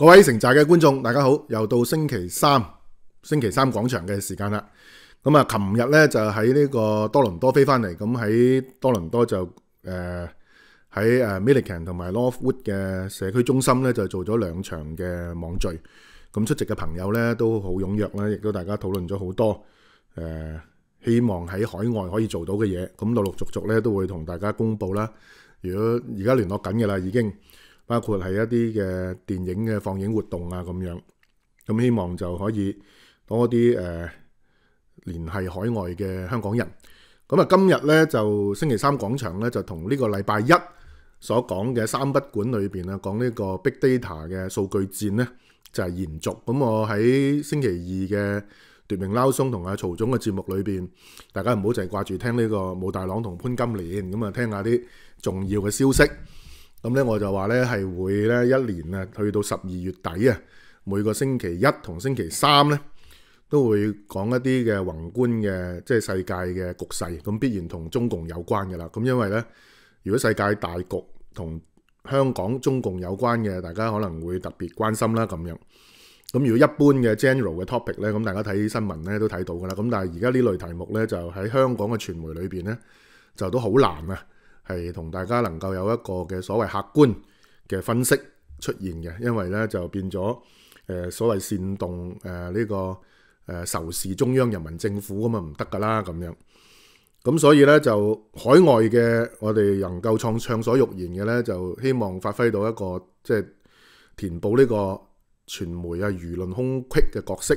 各位城寨嘅观众，大家好！又到星期三、星期三广场嘅时间啦。咁啊，琴日咧就喺呢个多伦多飞翻嚟，咁喺多伦多就诶喺诶 Milliken 同埋 Loftwood 嘅社区中心咧，就做咗两场嘅网聚。咁出席嘅朋友咧都好踊跃啦，亦都大家讨论咗好多。诶，希望喺海外可以做到嘅嘢，咁陆陆续续咧都会同大家公布啦。如果而家联络紧嘅啦，已经。包括係一啲嘅電影嘅放映活動啊，咁樣咁希望就可以多啲誒聯繫海外嘅香港人。咁啊，今日咧就星期三廣場咧就同呢個禮拜一所講嘅三筆管裏面啊，講呢個 Big Data 嘅數據戰咧就係延續。咁我喺星期二嘅奪命撈松同阿曹總嘅節目裏面大家唔好淨係掛住聽呢個武大郎同潘金蓮，咁啊聽下啲重要嘅消息。咁咧我就話咧係會咧一年啊，去到十二月底啊，每個星期一同星期三咧，都會講一啲嘅宏觀嘅即系世界嘅局勢，咁必然同中共有關嘅啦。咁因為咧，如果世界大局同香港中共有關嘅，大家可能會特別關心啦。咁樣咁如果一般嘅 general 嘅 topic 咧，咁大家睇新聞咧都睇到噶啦。咁但係而家呢類題目咧，就喺香港嘅傳媒裏面咧，就都好難啊！系同大家能夠有一個嘅所謂客觀嘅分析出現嘅，因為呢就變咗所謂煽動呢個仇視中央人民政府咁啊唔得噶啦咁樣，咁所以呢就海外嘅我哋能夠暢暢所欲言嘅呢就希望發揮到一個即係填補呢個傳媒啊輿論空隙嘅角色。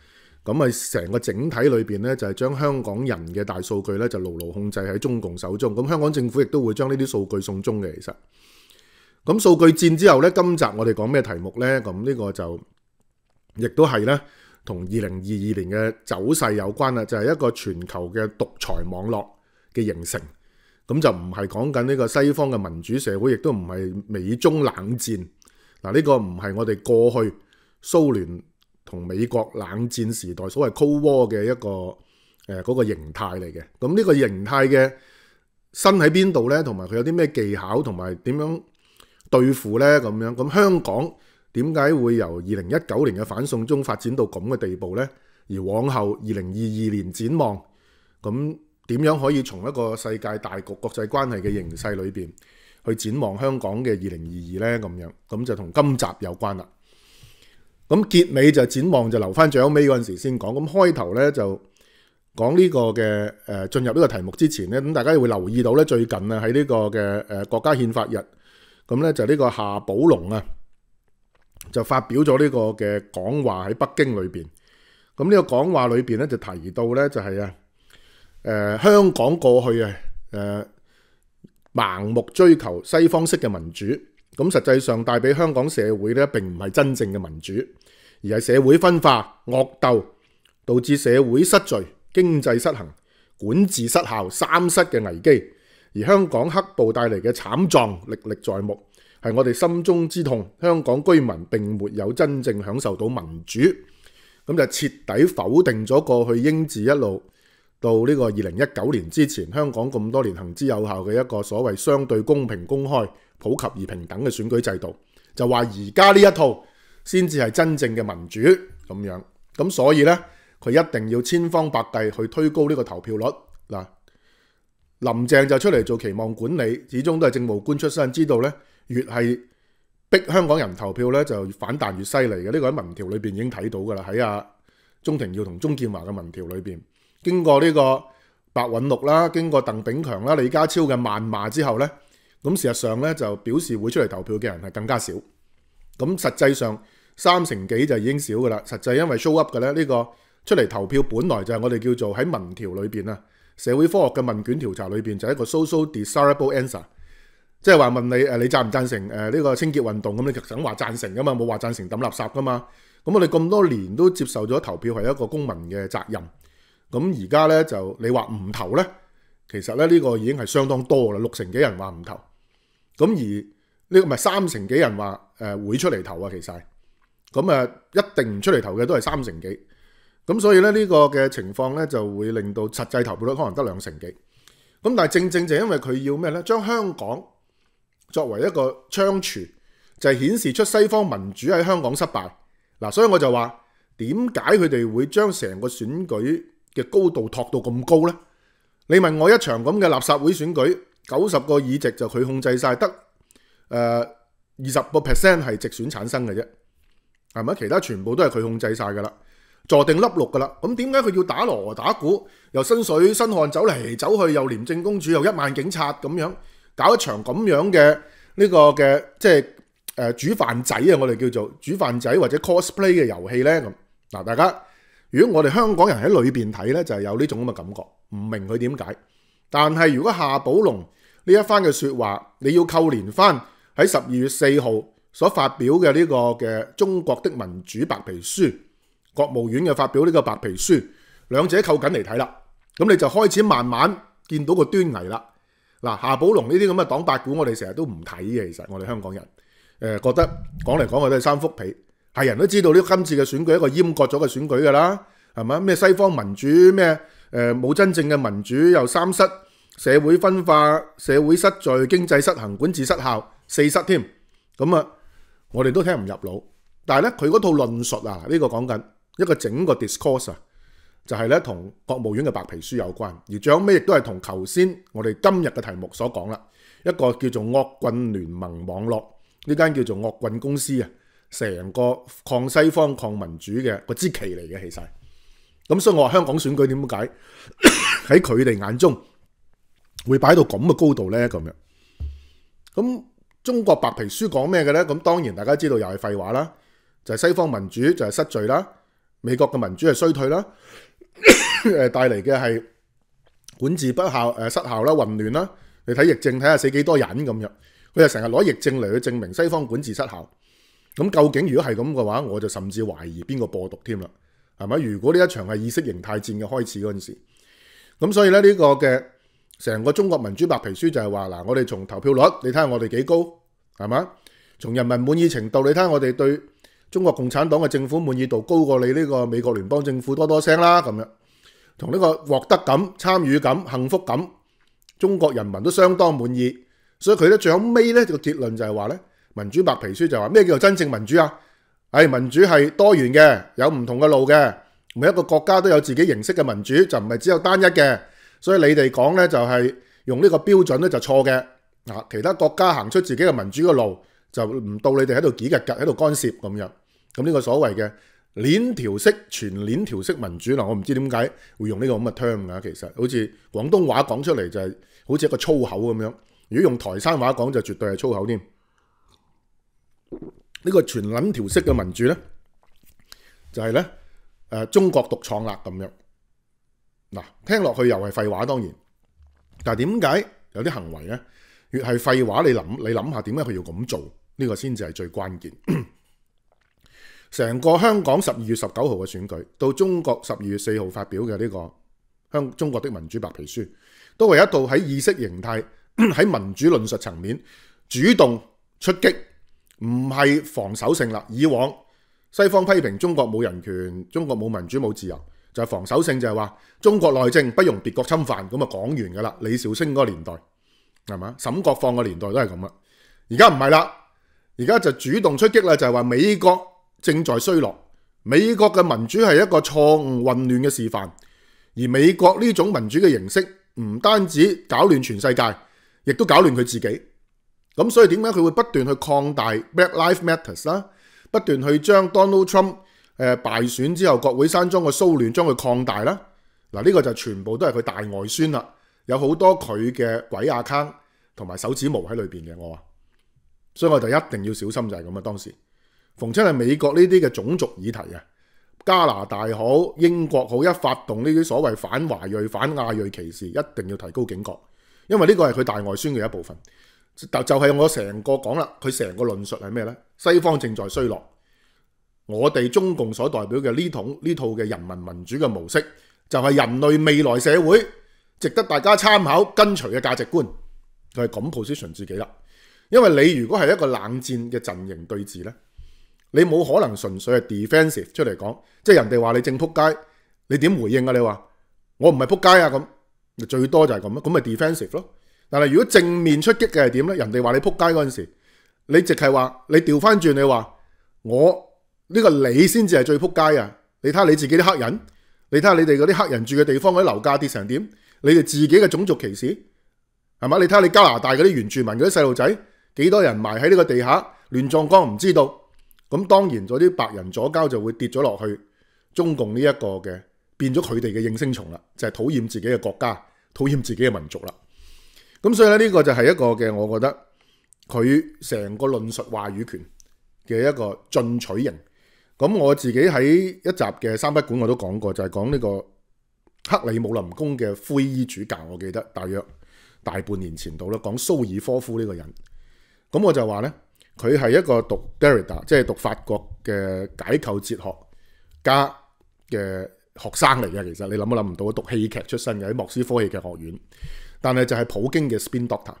咁咪成個整體裏面咧，就係將香港人嘅大數據咧，就牢牢控制喺中共手中。咁香港政府亦都會將呢啲數據送中嘅。其實，咁數據戰之後咧，今集我哋講咩題目呢咁呢個就亦都係咧，同二零二二年嘅走勢有關啦。就係一個全球嘅獨裁網絡嘅形成。咁就唔係講緊呢個西方嘅民主社會，亦都唔係美中冷戰。嗱，呢個唔係我哋過去蘇聯。同美國冷戰時代所謂 Cold War 嘅一個嗰個形態嚟嘅，咁呢個形態嘅身喺邊度呢同埋佢有啲咩技巧，同埋點樣對付呢咁樣咁香港點解會由二零一九年嘅反送中發展到咁嘅地步呢而往後二零二二年展望，咁點樣可以從一個世界大局國際關係嘅形勢裏面去展望香港嘅二零二二呢咁樣咁就同今集有關啦。咁結尾就展望就留翻最後尾嗰陣時先講。咁開頭咧就講呢個嘅進入呢個題目之前咧，咁大家會留意到咧，最近啊喺呢個嘅國家憲法日，咁咧就呢個夏寶龍啊就發表咗呢個嘅講話喺北京裏面。咁呢個講話裏面咧就提到咧就係啊香港過去啊盲目追求西方式嘅民主，咁實際上帶俾香港社會咧並唔係真正嘅民主。而係社會分化、惡鬥，導致社會失序、經濟失衡、管治失效三失嘅危機。而香港黑暴帶嚟嘅慘狀歷歷在目，係我哋心中之痛。香港居民並沒有真正享受到民主，咁就徹底否定咗過去英治一路到呢個二零一九年之前香港咁多年行之有效嘅一個所謂相對公平、公開、普及而平等嘅選舉制度，就話而家呢一套。先至係真正嘅民主咁樣，咁所以呢佢一定要千方百計去推高呢個投票率嗱。林鄭就出嚟做期望管理，始終都係政務官出身，知道呢越係逼香港人投票呢就反彈越犀利嘅。呢個喺文條裏面已經睇到噶啦，喺阿中庭耀同中建華嘅文條裏面。經過呢個白雲禄啦，經過鄧炳強啦、李家超嘅漫罵之後呢咁事實上呢就表示會出嚟投票嘅人係更加少。咁實際上三成幾就已經少噶啦，實際因為 show up 嘅咧呢個出嚟投票，本來就係我哋叫做喺民調裏面，啊，社會科學嘅問卷調查裏面就一個 social desirable answer，即係話問你你贊唔贊成呢個清潔運動咁，你就想話贊成噶嘛，冇話贊成抌垃圾噶嘛，咁我哋咁多年都接受咗投票係一個公民嘅責任，咁而家咧就你話唔投咧，其實咧呢個已經係相當多喇，啦，六成幾人話唔投，咁而。呢個咪三成幾人話會出嚟投啊，其實咁啊，一定唔出嚟投嘅都係三成幾咁，所以咧呢個嘅情況咧就會令到實際投票率可能得兩成幾咁。但係正正就因為佢要咩咧，將香港作為一個槍廚，就係顯示出西方民主喺香港失敗嗱，所以我就話點解佢哋會將成個選舉嘅高度托到咁高呢你問我一場咁嘅垃圾會選舉，九十個議席就佢控制晒得。二十個 percent 係直選產生嘅啫，係咪？其他全部都係佢控制晒噶啦，坐定粒六噶啦。咁點解佢要打羅打鼓？又新水新漢走嚟走去，又廉政公主，又一萬警察咁樣搞一場咁樣嘅呢個嘅即係煮飯仔啊！我哋叫做煮飯仔或者 cosplay 嘅遊戲咧咁嗱。大家如果我哋香港人喺裏面睇咧，就係有呢種咁嘅感覺，唔明佢點解。但係如果夏寶龍呢一番嘅說話，你要扣連翻。喺十二月四號所發表嘅呢個嘅《中國的民主白皮書》，國務院嘅發表呢個白皮書，兩者扣緊嚟睇啦。咁你就開始慢慢見到個端倪啦。嗱，夏寶龍呢啲咁嘅黨八股，我哋成日都唔睇嘅。其實我哋香港人誒覺得講嚟講去都係三幅皮，係人都知道呢。今次嘅選舉一個淹割咗嘅選舉㗎啦，係咪？咩西方民主咩誒冇真正嘅民主又三失社會分化、社會失序、經濟失衡、管治失效。四失添，咁啊，我哋都听唔入脑。但系咧，佢嗰套论述啊，呢个讲紧一个整个 discourse 啊，就系咧同国务院嘅白皮书有关，而最尾亦都系同头先我哋今日嘅题目所讲啦，一个叫做恶棍联盟网络呢间叫做恶棍公司啊，成个抗西方、抗民主嘅个支旗嚟嘅其实。咁所以我话香港选举点解喺佢哋眼中会摆到咁嘅高度呢咁样咁。中国白皮书讲咩嘅咧？咁当然大家知道又系废话啦，就系西方民主就系失序啦，美国嘅民主系衰退啦，诶 带嚟嘅系管治不效诶失效啦、混乱啦。你睇疫症睇下死几多人咁样，佢就成日攞疫症嚟去证明西方管治失效。咁究竟如果系咁嘅话，我就甚至怀疑边个播毒添啦，系咪？如果呢一场系意识形态战嘅开始嗰阵时，咁所以咧呢个嘅。成個中國民主白皮書就係話，嗱，我哋從投票率，你睇下我哋幾高，係嘛？從人民滿意程度，你睇下我哋對中國共產黨嘅政府滿意度高過你呢個美國聯邦政府多多聲啦，咁樣。同呢個獲得感、參與感、幸福感，中國人民都相當滿意。所以佢咧最後尾咧個結論就係話咧，民主白皮書就話咩叫做真正民主啊？誒，民主係多元嘅，有唔同嘅路嘅，每一個國家都有自己形式嘅民主，就唔係只有單一嘅。所以你哋講咧就係用呢個標準咧就錯嘅，啊！其他國家行出自己嘅民主嘅路就唔到你哋喺度日格喺度干涉咁樣，咁呢個所謂嘅鏈條式全鏈條式民主，我唔知點解會用呢個咁嘅 term 㗎，其實好似廣東話講出嚟就係好似一個粗口咁樣，如果用台山話講就絕對係粗口添。呢個全鏈條式嘅民主咧就係咧中國獨創啦咁樣。嗱，聽落去又係廢話，當然。但係點解有啲行為呢？越係廢話，你諗你諗下點解佢要咁做？呢個先至係最關鍵。成個香港十二月十九號嘅選舉，到中國十二月四號發表嘅呢個香中國的民主白皮書，都係一道喺意識形態、喺民主論述層面主動出擊，唔係防守性啦。以往西方批評中國冇人權、中國冇民主、冇自由。就係防守性，就係話中國內政不容別國侵犯，咁啊講完噶啦。李肇星嗰個年代係嘛，沈國放個年代都係咁啊。而家唔係啦，而家就主動出擊啦，就係話美國正在衰落，美國嘅民主係一個錯誤混亂嘅示範，而美國呢種民主嘅形式唔單止搞亂全世界，亦都搞亂佢自己。咁所以點解佢會不斷去擴大 Black Lives Matters 啦，不斷去將 Donald Trump 诶，败选之后，国会山庄嘅骚乱将佢扩大啦。嗱，呢个就全部都系佢大外孙啦，有好多佢嘅鬼阿坑同埋手指毛喺里边嘅我話，所以我就一定要小心就系咁啊。当时，逢亲系美国呢啲嘅种族议题啊，加拿大好，英国好，一发动呢啲所谓反华裔、反亚裔歧视，一定要提高警觉，因为呢个系佢大外孙嘅一部分。就就系我成个讲啦，佢成个论述系咩呢？西方正在衰落。我哋中共所代表嘅呢桶呢套嘅人民民主嘅模式，就系人类未来社会值得大家参考跟随嘅价值观，就系咁 position 自己啦。因为你如果系一个冷战嘅阵营对峙呢你冇可能纯粹系 defensive 出嚟讲，即系人哋话你正扑街，你点回应啊？你话我唔系扑街啊咁，最多就系咁咁咪 defensive 咯。但系如果正面出击嘅系点呢人哋话你扑街嗰阵时，你直系话你调翻转，你话我。呢個你先至係最扑街啊！你睇下你自己啲黑人，你睇下你哋嗰啲黑人住嘅地方嗰啲樓價跌成點？你哋自己嘅種族歧視系嘛？你睇下你加拿大嗰啲原住民嗰啲細路仔幾多人埋喺呢個地下亂葬崗唔知道？咁當然嗰啲白人左交就會跌咗落去中共呢一個嘅變咗佢哋嘅應聲蟲啦，就係討厭自己嘅國家、討厭自己嘅民族啦。咁所以咧，呢個就係一個嘅，我覺得佢成個論述話語權嘅一個進取型。咁我自己喺一集嘅《三不馆》我都講過，就係講呢個克里姆林宫嘅灰衣主教我記得大約大半年前到啦。講蘇爾科夫呢個人，咁我就話呢佢係一個讀 Derrida，即系讀法國嘅解構哲學家嘅學生嚟嘅。其實你諗都諗唔到，讀戲劇出身嘅喺莫斯科戲劇學院，但系就係普京嘅 spin doctor。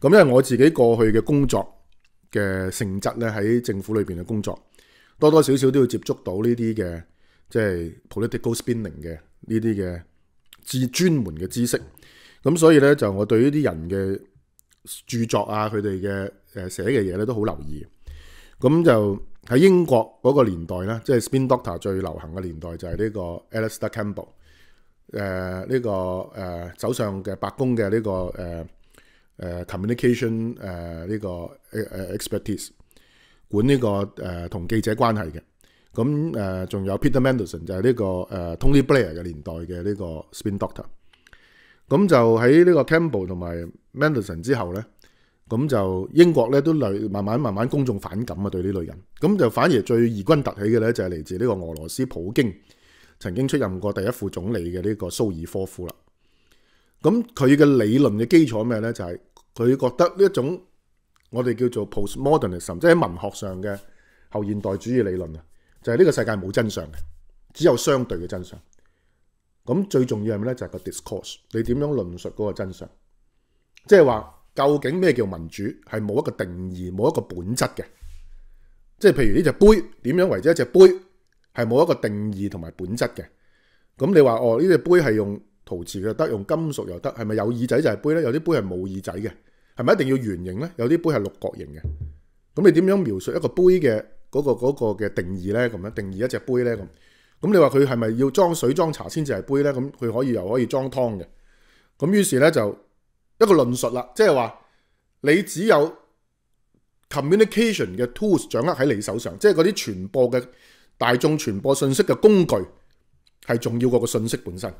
咁因為我自己過去嘅工作嘅性质呢喺政府裏面嘅工作。多多少少都要接觸到呢啲嘅，即係 political spinning 嘅呢啲嘅至專門嘅知識。咁所以咧，就我對呢啲人嘅著作啊，佢哋嘅寫嘅嘢咧，都好留意。咁就喺英國嗰個年代咧，即係 spin doctor 最流行嘅年代，就係呢個 Alistair Campbell。呢個首走上嘅白宮嘅呢個 communication 呢個 expertise。管呢個誒同記者關係嘅，咁誒仲有 Peter Mendelson 就係呢個誒 Tony Blair 嘅年代嘅呢個 Spin Doctor，咁就喺呢個 Campbell 同埋 Mendelson 之後咧，咁就英國咧都慢慢慢慢公眾反感啊對呢類人，咁就反而最疑軍突起嘅咧就係嚟自呢個俄羅斯普京，曾經出任過第一副總理嘅呢個蘇爾科夫啦。咁佢嘅理論嘅基礎咩咧？就係佢覺得呢一種。我哋叫做 postmodernism，即系喺文学上嘅后现代主义理论啊，就系呢个世界冇真相嘅，只有相对嘅真相。咁最重要系咩咧？就系个 discourse，你点样论述嗰个真相？即系话究竟咩叫民主？系冇一个定义，冇一个本质嘅。即系譬如呢只杯，点样为之一只杯？系冇一个定义同埋本质嘅。咁你话哦，呢只杯系用陶瓷又得，用金属又得，系咪有耳仔就系杯咧？有啲杯系冇耳仔嘅。系咪一定要圓形咧？有啲杯系六角形嘅。咁你點樣描述一個杯嘅嗰個嗰嘅定義咧？咁樣定義一隻杯咧？咁咁你話佢係咪要裝水裝茶先至係杯咧？咁佢可以又可以裝湯嘅。咁於是咧就一個論述啦，即系話你只有 communication 嘅 tools 掌握喺你手上，即係嗰啲傳播嘅大眾傳播信息嘅工具係重要過個信息本身。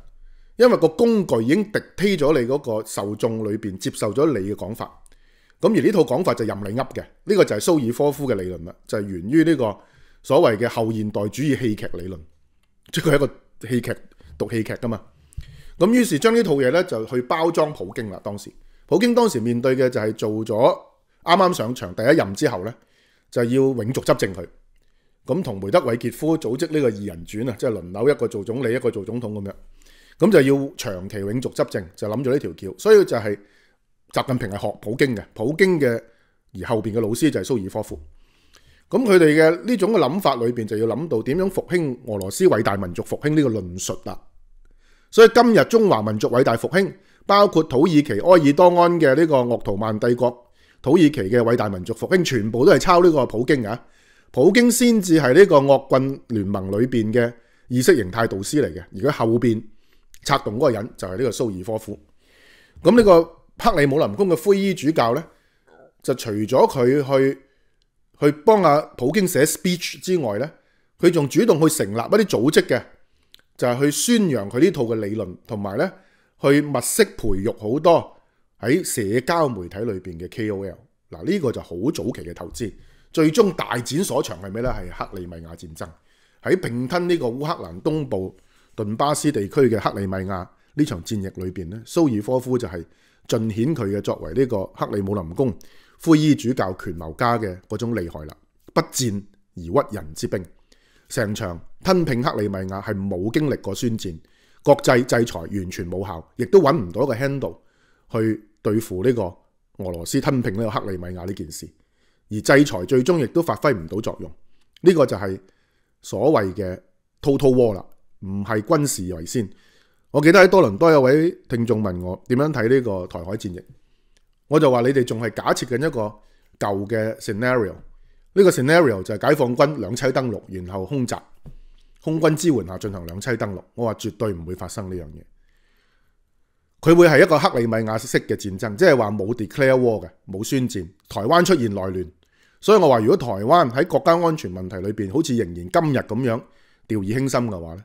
因為個工具已經篤推咗你嗰個受眾裏面接受咗你嘅講法，咁而呢套講法就任你噏嘅，呢個就係蘇爾科夫嘅理論啦，就係源於呢個所謂嘅後現代主義戲劇理論，即係佢係一個戲劇讀戲劇噶嘛。咁於是將呢套嘢咧就去包裝普京啦。當時普京當時面對嘅就係做咗啱啱上場第一任之後咧，就要永續執政佢，咁同梅德韋傑夫組織呢個二人轉啊，即係輪流一個做總理一個做總統咁樣。咁就要長期永續執政，就諗咗呢條橋。所以就係習近平係學普京嘅，普京嘅而後面嘅老師就係蘇爾科夫。咁佢哋嘅呢種嘅諗法裏面就要諗到點樣復興俄羅斯偉大民族復興呢個論述啦。所以今日中華民族偉大復興，包括土耳其埃爾多安嘅呢個鄂圖曼帝國、土耳其嘅偉大民族復興，全部都係抄呢個普京啊。普京先至係呢個惡棍聯盟裏面嘅意識形態導師嚟嘅，而佢後面。策动嗰个人就系呢个苏尔科夫，咁呢个克里姆林宫嘅灰衣主教呢，就除咗佢去去帮阿普京写 speech 之外呢，佢仲主动去成立一啲组织嘅，就系去宣扬佢呢套嘅理论，同埋呢去物色培育好多喺社交媒体里边嘅 KOL。嗱呢个就好早期嘅投资，最终大展所长系咩呢？系克里米亚战争喺并吞呢个乌克兰东部。頓巴斯地區嘅克里米亞呢場戰役裏面呢蘇爾科夫就係盡顯佢嘅作為呢個克里姆林宮灰衣主教、權謀家嘅嗰種厲害啦。不戰而屈人之兵，成場吞聘克里米亞係冇經歷過宣戰，國際制裁完全冇效，亦都揾唔到一個 handle 去對付呢個俄羅斯吞聘呢個克里米亞呢件事，而制裁最終亦都發揮唔到作用。呢個就係所謂嘅 total war 啦。唔系军事为先，我记得喺多伦多有位听众问我点样睇呢个台海战役，我就话你哋仲系假设紧一个旧嘅 scenario，呢个 scenario 就系解放军两栖登陆，然后空袭，空军支援下进行两栖登陆，我话绝对唔会发生呢样嘢，佢会系一个克里米亚式嘅战争，即系话冇 declare war 嘅，冇宣战，台湾出现内乱，所以我话如果台湾喺国家安全问题里边好似仍然今日咁样掉以轻心嘅话咧。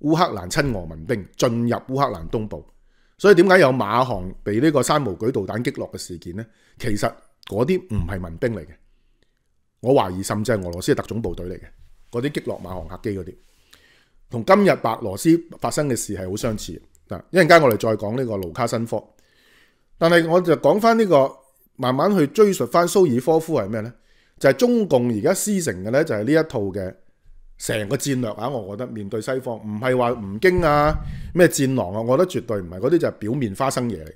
乌克兰亲俄民兵进入乌克兰东部，所以点解有马航被呢个三毛举导弹击落嘅事件呢其实嗰啲唔系民兵嚟嘅，我怀疑甚至系俄罗斯嘅特种部队嚟嘅，嗰啲击落马航客机嗰啲，同今日白罗斯发生嘅事系好相似。嗱，一阵间我哋再讲呢个卢卡申科，但系我就讲翻呢个，慢慢去追溯翻苏尔科夫系咩呢就系中共而家施成嘅呢就系呢一套嘅。成個戰略啊，我覺得面對西方唔係話吳京啊、咩戰狼啊，我覺得絕對唔係嗰啲就係表面花生嘢嚟。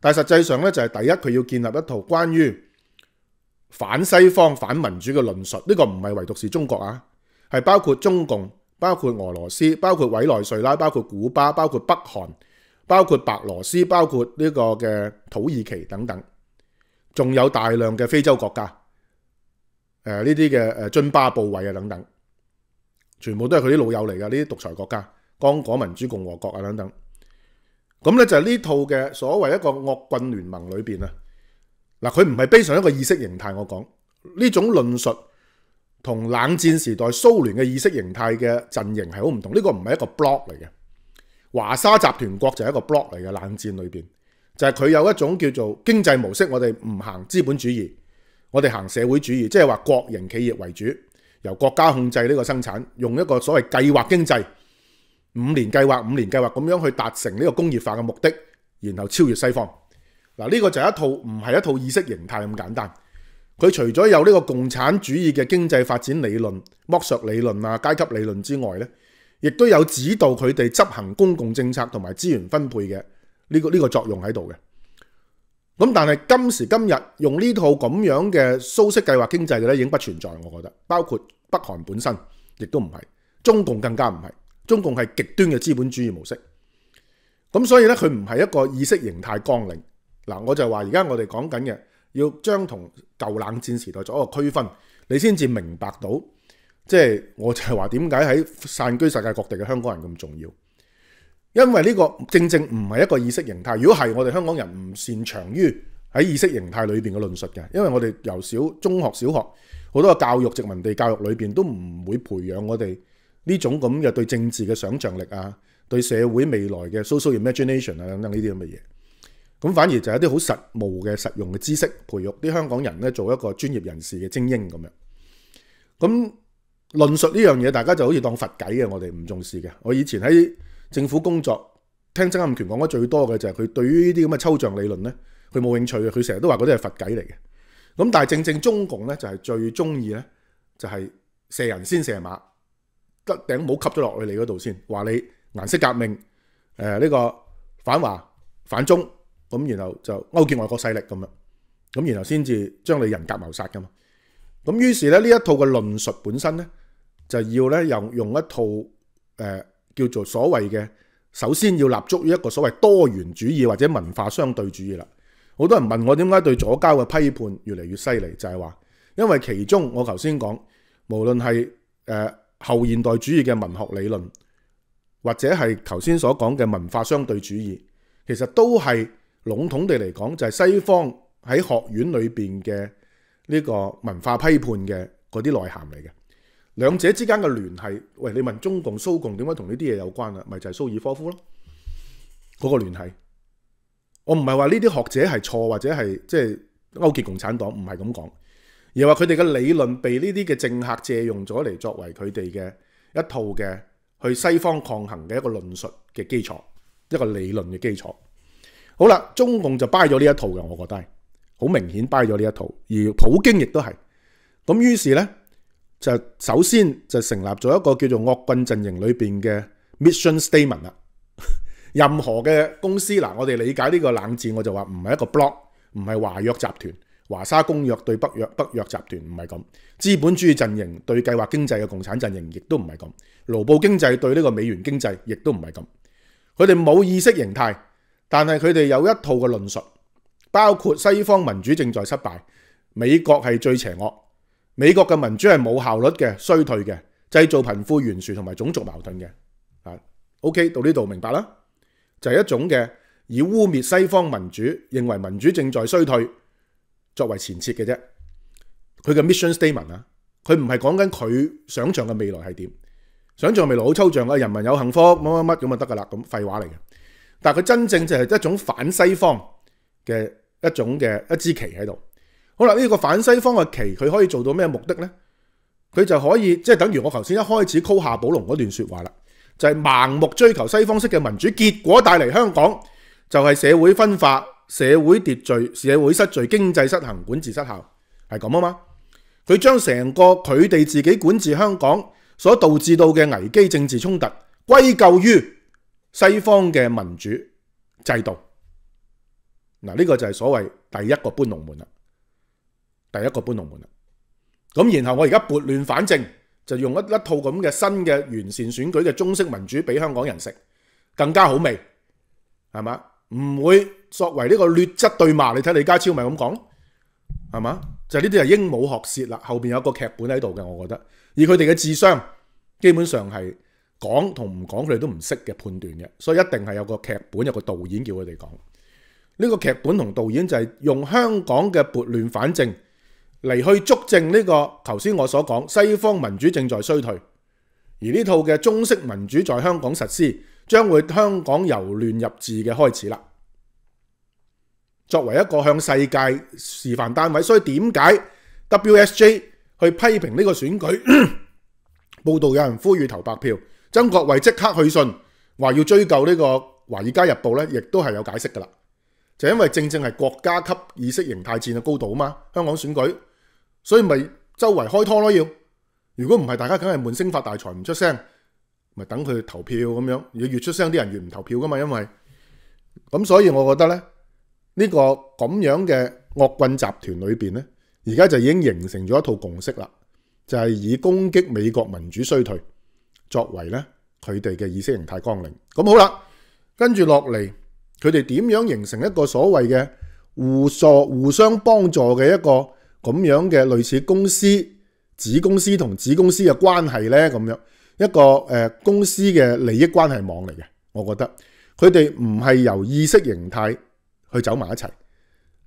但實際上咧，就係第一佢要建立一套關於反西方、反民主嘅論述。呢個唔係唯獨是中國啊，係包括中共、包括俄羅斯、包括委內瑞拉、包括古巴、包括北韓、包括白羅斯、包括呢個嘅土耳其等等，仲有大量嘅非洲國家，呢啲嘅津巴布韦啊等等。全部都系佢啲老友嚟㗎呢啲獨裁國家、剛果民主共和國啊等等，咁咧就係呢套嘅所謂一個惡棍聯盟裏面啊，嗱佢唔係悲上一個意識形態，我講呢種論述同冷戰時代蘇聯嘅意識形態嘅陣營係好唔同，呢個唔係一個 block 嚟嘅，華沙集團國就係一個 block 嚟嘅冷戰裏面。就係佢有一種叫做經濟模式，我哋唔行資本主義，我哋行社會主義，即係話國營企業為主。由國家控制呢個生產，用一個所謂計劃經濟、五年計劃、五年計劃咁樣去達成呢個工業化嘅目的，然後超越西方。嗱，呢個就係一套唔係一套意識形態咁簡單。佢除咗有呢個共產主義嘅經濟發展理論、剝削理論啊、階級理論之外咧，亦都有指導佢哋執行公共政策同埋資源分配嘅呢個呢個作用喺度嘅。咁但系今时今日用呢套咁样嘅蘇式計劃經濟嘅咧，已經不存在。我覺得包括北韓本身亦都唔係，中共更加唔係。中共係極端嘅資本主義模式。咁所以咧，佢唔係一個意識形態纲領。嗱，我就話而家我哋講緊嘅要將同舊冷戰時代做一個區分，你先至明白到。即係我就係話點解喺散居世界各地嘅香港人咁重要。因为呢个正正唔系一个意识形态，如果系我哋香港人唔擅长于喺意识形态里边嘅论述嘅，因为我哋由小中学小学，好多个教育殖民地教育里边都唔会培养我哋呢种咁嘅对政治嘅想象力啊，对社会未来嘅 s o c i a l imagination 啊等等呢啲咁嘅嘢，咁反而就一啲好实务嘅实用嘅知识，培育啲香港人咧做一个专业人士嘅精英咁样。咁论述呢样嘢，大家就好似当佛偈嘅，我哋唔重视嘅。我以前喺。政府工作，聽曾蔭權講得最多嘅就係佢對於呢啲咁嘅抽象理論咧，佢冇興趣嘅。佢成日都話嗰啲係佛偈嚟嘅。咁但係正正中共咧就係最中意咧，就係射人先射馬，得頂冇吸咗落去你嗰度先，話你顏色革命，呢個反華、反中，咁然後就勾結外國勢力咁樣，咁然後先至將你人格謀殺㗎嘛。咁於是咧呢一套嘅論述本身咧，就要咧又用一套叫做所謂嘅，首先要立足於一個所謂多元主義或者文化相對主義啦。好多人問我點解對左交嘅批判越嚟越犀利，就係話因為其中我頭先講，無論係後現代主義嘅文學理論，或者係頭先所講嘅文化相對主義，其實都係籠統地嚟講，就係西方喺學院裏面嘅呢個文化批判嘅嗰啲內涵嚟嘅。两者之间嘅联系，喂，你问中共、苏共点解同呢啲嘢有关啊？咪就系苏尔科夫咯，嗰个联系。我唔系话呢啲学者系错或者系即系勾结共产党，唔系咁讲，而话佢哋嘅理论被呢啲嘅政客借用咗嚟作为佢哋嘅一套嘅去西方抗衡嘅一个论述嘅基础，一个理论嘅基础。好啦，中共就 buy 咗呢一套嘅，我觉得系好明显 buy 咗呢一套，而普京亦都系。咁于是呢。就首先就成立咗一個叫做惡棍陣營裏面嘅 mission statement 任何嘅公司嗱，我哋理解呢個冷戰，我就話唔係一個 b l o c k 唔係華约集團、華沙公約對北约北约集團唔係咁。資本主義陣營對計劃經濟嘅共產陣營亦都唔係咁。勞布經濟對呢個美元經濟亦都唔係咁。佢哋冇意識形態，但係佢哋有一套嘅論述，包括西方民主正在失敗，美國係最邪惡。美国嘅民主系冇效率嘅、衰退嘅、制造贫富悬殊同埋种族矛盾嘅。啊，OK，到呢度明白啦，就系一种嘅以污蔑西方民主，认为民主正在衰退作为前设嘅啫。佢嘅 mission statement 啊，佢唔系讲紧佢想象嘅未来系点，想象未来好抽象嘅人民有幸福乜乜乜咁就得噶啦，咁废话嚟嘅。但系佢真正就系一种反西方嘅一种嘅一支旗喺度。好啦，呢个反西方嘅旗，佢可以做到咩目的呢佢就可以即系等于我头先一开始 call 下宝龙嗰段说话啦，就系盲目追求西方式嘅民主，结果带嚟香港就系社会分化、社会秩序社会失序、经济失衡、管治失效，系咁啊嘛。佢将成个佢哋自己管治香港所导致到嘅危机、政治冲突，归咎于西方嘅民主制度。嗱，呢个就系所谓第一个搬龙门啦。第一个搬龙门啦，咁然后我而家拨乱反正，就用一一套咁嘅新嘅完善选举嘅中式民主俾香港人食，更加好味，系嘛？唔会作为呢个劣质对骂，你睇李家超咪咁讲，系嘛？就呢啲系鹦鹉学舌啦，后边有个剧本喺度嘅，我觉得，而佢哋嘅智商基本上系讲同唔讲，佢哋都唔识嘅判断嘅，所以一定系有个剧本，有个导演叫佢哋讲呢个剧本同导演就系用香港嘅拨乱反正。嚟去足證呢個頭先我所講，西方民主正在衰退，而呢套嘅中式民主在香港實施，將會香港由亂入治嘅開始啦。作為一個向世界示範單位，所以點解 WSJ 去批評呢個選舉 報導？有人呼籲投白票，曾國衛即刻去信話要追究呢個華爾街日報呢，亦都係有解釋噶啦，就因為正正係國家級意識形態戰嘅高度啊嘛，香港選舉。所以咪周圍開拖咯，要如果唔係，大家梗係闷声發大財，唔出聲，咪等佢投票咁樣。越出聲啲人越唔投票噶嘛，因為咁，所以我覺得咧，呢個咁樣嘅惡棍集團裏面咧，而家就已經形成咗一套共識啦，就係以攻擊美國民主衰退作為咧佢哋嘅意識形態光领。咁好啦，跟住落嚟，佢哋點樣形成一個所謂嘅互助、互相幫助嘅一個？咁樣嘅類似公司、子公司同子公司嘅關係呢咁樣一個公司嘅利益關係網嚟嘅，我覺得佢哋唔係由意識形態去走埋一齊。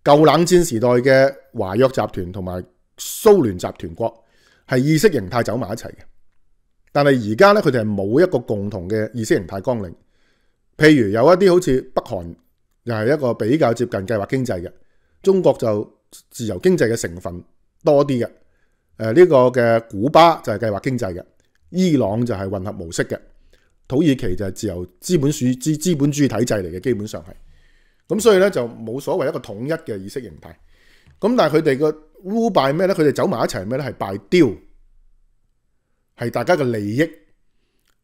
舊冷戰時代嘅華約集團同埋蘇聯集團國係意識形態走埋一齊嘅，但係而家呢，佢哋係冇一個共同嘅意識形態光領。譬如有一啲好似北韓又係一個比較接近計劃經濟嘅中國就。自由经济嘅成分多啲嘅，诶呢个嘅古巴就系计划经济嘅，伊朗就系混合模式嘅，土耳其就系自由资本主義资本主义体制嚟嘅，基本上系，咁所以咧就冇所谓一个统一嘅意识形态，咁但系佢哋个乌拜咩咧？佢哋走埋一齐咩咧？系拜雕，系大家嘅利益，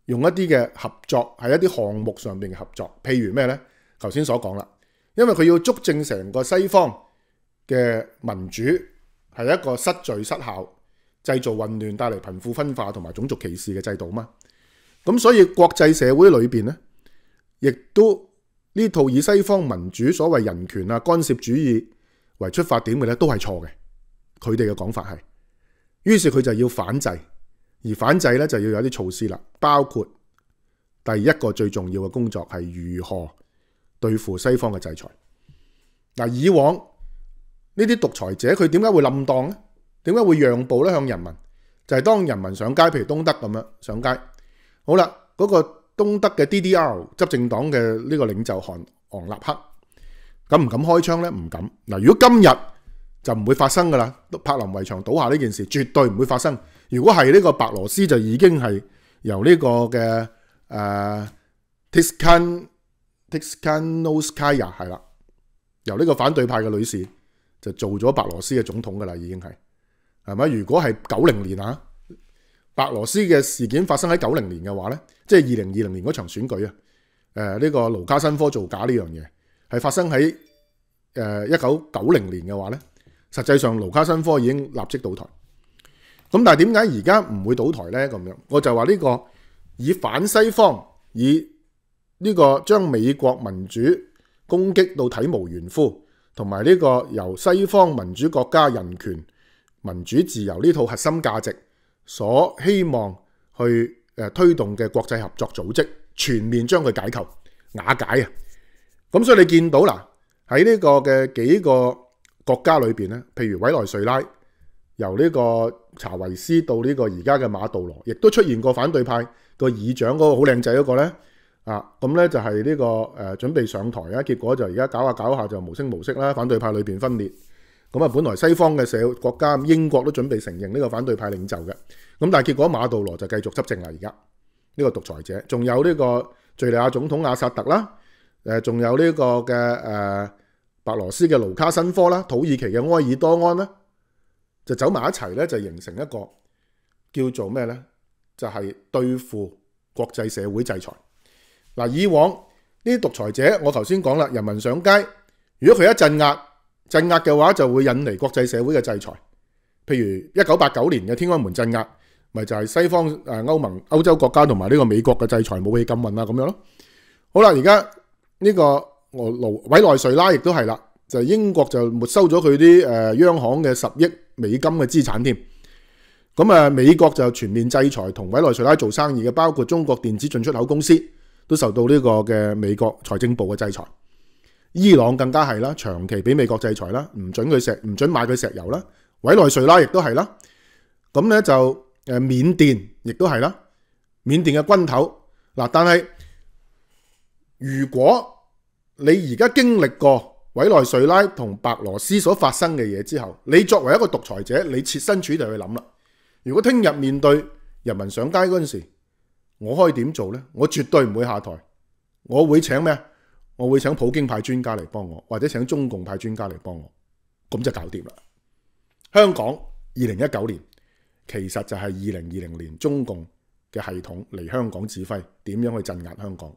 用一啲嘅合作，系一啲项目上边嘅合作，譬如咩咧？头先所讲啦，因为佢要捉正成个西方。嘅民主系一个失序、失效、制造混乱、带嚟贫富分化同埋种族歧视嘅制度嘛，咁所以国际社会里边呢，亦都呢套以西方民主所谓人权啊干涉主义为出发点嘅咧，都系错嘅。佢哋嘅讲法系，于是佢就要反制，而反制呢，就要有啲措施啦，包括第一个最重要嘅工作系如何对付西方嘅制裁。嗱，以往呢啲獨裁者佢點解會冧當呢點解會讓步咧？向人民就係當人民上街，譬如東德咁樣上街。好啦，嗰個東德嘅 DDR 執政黨嘅呢個領袖韓昂納克敢唔敢開槍咧？唔敢。嗱，如果今日就唔會發生噶啦，柏林圍牆倒下呢件事絕對唔會發生。如果係呢個白羅斯就已經係由呢個嘅誒 t i s k a n t i s k a n s k a y a 係啦，由呢個反對派嘅女士。就做咗白罗斯嘅总统噶啦，已经系系咪？如果系九零年啊，白罗斯嘅事件发生喺九零年嘅话呢即系二零二零年嗰场选举啊，诶呢个卢卡申科造假呢样嘢系发生喺诶一九九零年嘅话呢实际上卢卡申科已经立即倒台。咁但系点解而家唔会倒台呢咁样我就话呢个以反西方，以呢个将美国民主攻击到体无完肤。同埋呢個由西方民主國家人權、民主自由呢套核心價值所希望去推動嘅國際合作組織，全面將佢解構、瓦解啊！咁所以你見到啦，喺呢個嘅幾個國家裏面咧，譬如委內瑞拉，由呢個查維斯到呢個而家嘅馬杜羅，亦都出現過反對派個議長嗰個好靚仔嗰個咧。啊，咁咧就係呢個誒準備上台啊，結果就而家搞下搞下就無聲無息啦。反對派裏面分裂，咁啊，本來西方嘅社会國家英國都準備承認呢個反對派領袖嘅，咁但係結果馬杜羅就繼續執政啦。而家呢個獨裁者，仲有呢個敘利亞總統阿薩特啦，仲有呢個嘅誒白羅斯嘅盧卡申科啦，土耳其嘅埃爾多安啦，就走埋一齊咧，就形成一個叫做咩咧，就係對付國際社會制裁。嗱，以往呢啲獨裁者，我頭先講啦，人民上街，如果佢一鎮壓，鎮壓嘅話就會引嚟國際社會嘅制裁。譬如一九八九年嘅天安門鎮壓，咪就係西方誒歐盟、歐洲國家同埋呢個美國嘅制裁、武器禁運啊咁樣咯。好啦，而家呢個俄盧委內瑞拉亦都係啦，就英國就沒收咗佢啲誒央行嘅十億美金嘅資產添。咁啊，美國就全面制裁同委內瑞拉做生意嘅，包括中國電子進出口公司。都受到呢個嘅美國財政部嘅制裁，伊朗更加係啦，長期俾美國制裁啦，唔准佢石唔准買佢石油啦，委內瑞拉亦都係啦，咁咧就緬甸亦都係啦，緬甸嘅軍頭嗱，但係如果你而家經歷過委內瑞拉同白羅斯所發生嘅嘢之後，你作為一個獨裁者，你切身處地去諗啦。如果聽日面對人民上街嗰陣時，我可以點做呢我絕對唔會下台，我會請咩？我會請普京派專家嚟幫我，或者請中共派專家嚟幫我，咁就搞掂啦。香港二零一九年其實就係二零二零年中共嘅系統嚟香港指揮，點樣去鎮壓香港？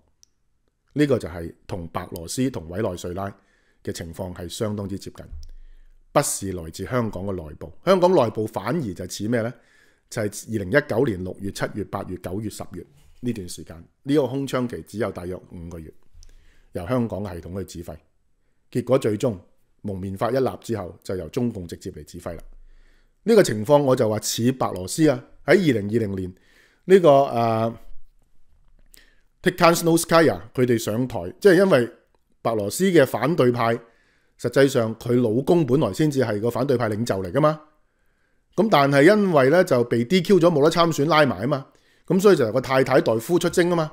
呢個就係同白罗斯同委內瑞拉嘅情況係相當之接近，不是來自香港嘅內部。香港內部反而就似咩呢就係二零一九年六月、七月、八月、九月、十月呢段時間，呢個空窗期只有大約五個月，由香港系統去指揮。結果最終蒙面法一立之後，就由中共直接嚟指揮啦。呢個情況我就話似白羅斯啊！喺二零二零年呢個誒 t i k a n s n o s k a y a 佢哋上台，即係因為白羅斯嘅反對派，實際上佢老公本來先至係個反對派領袖嚟噶嘛。咁但系因为咧就被 DQ 咗，冇得参选拉埋啊嘛，咁所以就个太太代夫出征啊嘛，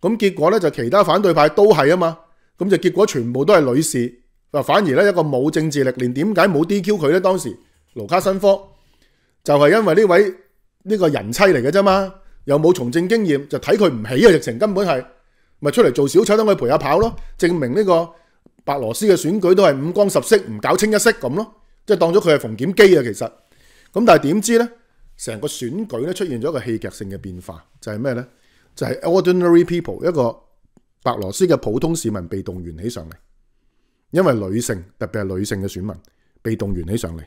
咁结果咧就其他反对派都系啊嘛，咁就结果全部都系女士，反而咧一个冇政治力，连点解冇 DQ 佢咧？当时卢卡申科就系因为呢位呢个人妻嚟嘅啫嘛，又冇从政经验，就睇佢唔起啊！疫情根本系咪出嚟做小丑，等佢陪下跑咯？证明呢个白罗斯嘅选举都系五光十色，唔搞清一色咁咯，即系当咗佢系逢检基啊！其实。咁但系点知咧？成个选举咧出现咗一个戏剧性嘅变化，就系咩咧？就系 ordinary people 一个白罗斯嘅普通市民被动员起上嚟，因为女性特别系女性嘅选民被动员起上嚟。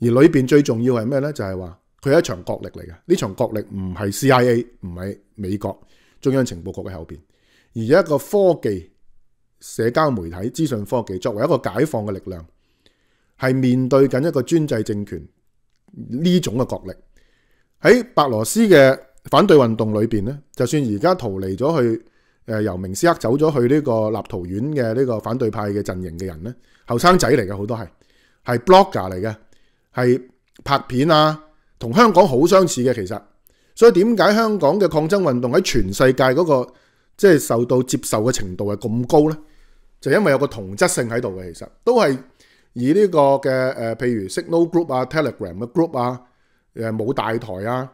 而里边最重要系咩咧？就系话佢系一场角力嚟嘅，呢场角力唔系 CIA 唔系美国中央情报局嘅后边，而一个科技、社交媒体、资讯科技作为一个解放嘅力量，系面对紧一个专制政权。呢種嘅角力喺白羅斯嘅反對運動裏面咧，就算而家逃離咗去由明斯克走咗去呢個立陶宛嘅呢個反對派嘅陣營嘅人咧，後生仔嚟嘅好多係係 blogger 嚟嘅，係拍片啊，同香港好相似嘅其實，所以點解香港嘅抗爭運動喺全世界嗰個即係受到接受嘅程度係咁高咧？就因為有個同質性喺度嘅，其實都係。以呢個嘅誒，譬如 Signal Group 啊、Telegram 嘅 group 啊，誒冇大台啊，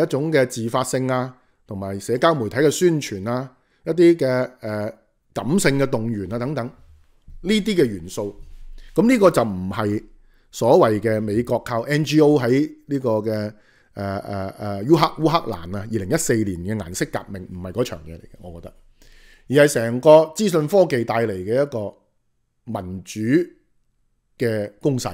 一種嘅自發性啊，同埋社交媒體嘅宣傳啊，一啲嘅誒感性嘅動員啊等等，呢啲嘅元素，咁呢個就唔係所謂嘅美國靠 NGO 喺呢個嘅誒誒誒烏克烏克蘭啊，二零一四年嘅顏色革命唔係嗰場嘢嚟嘅，我覺得，而係成個資訊科技帶嚟嘅一個民主。嘅攻势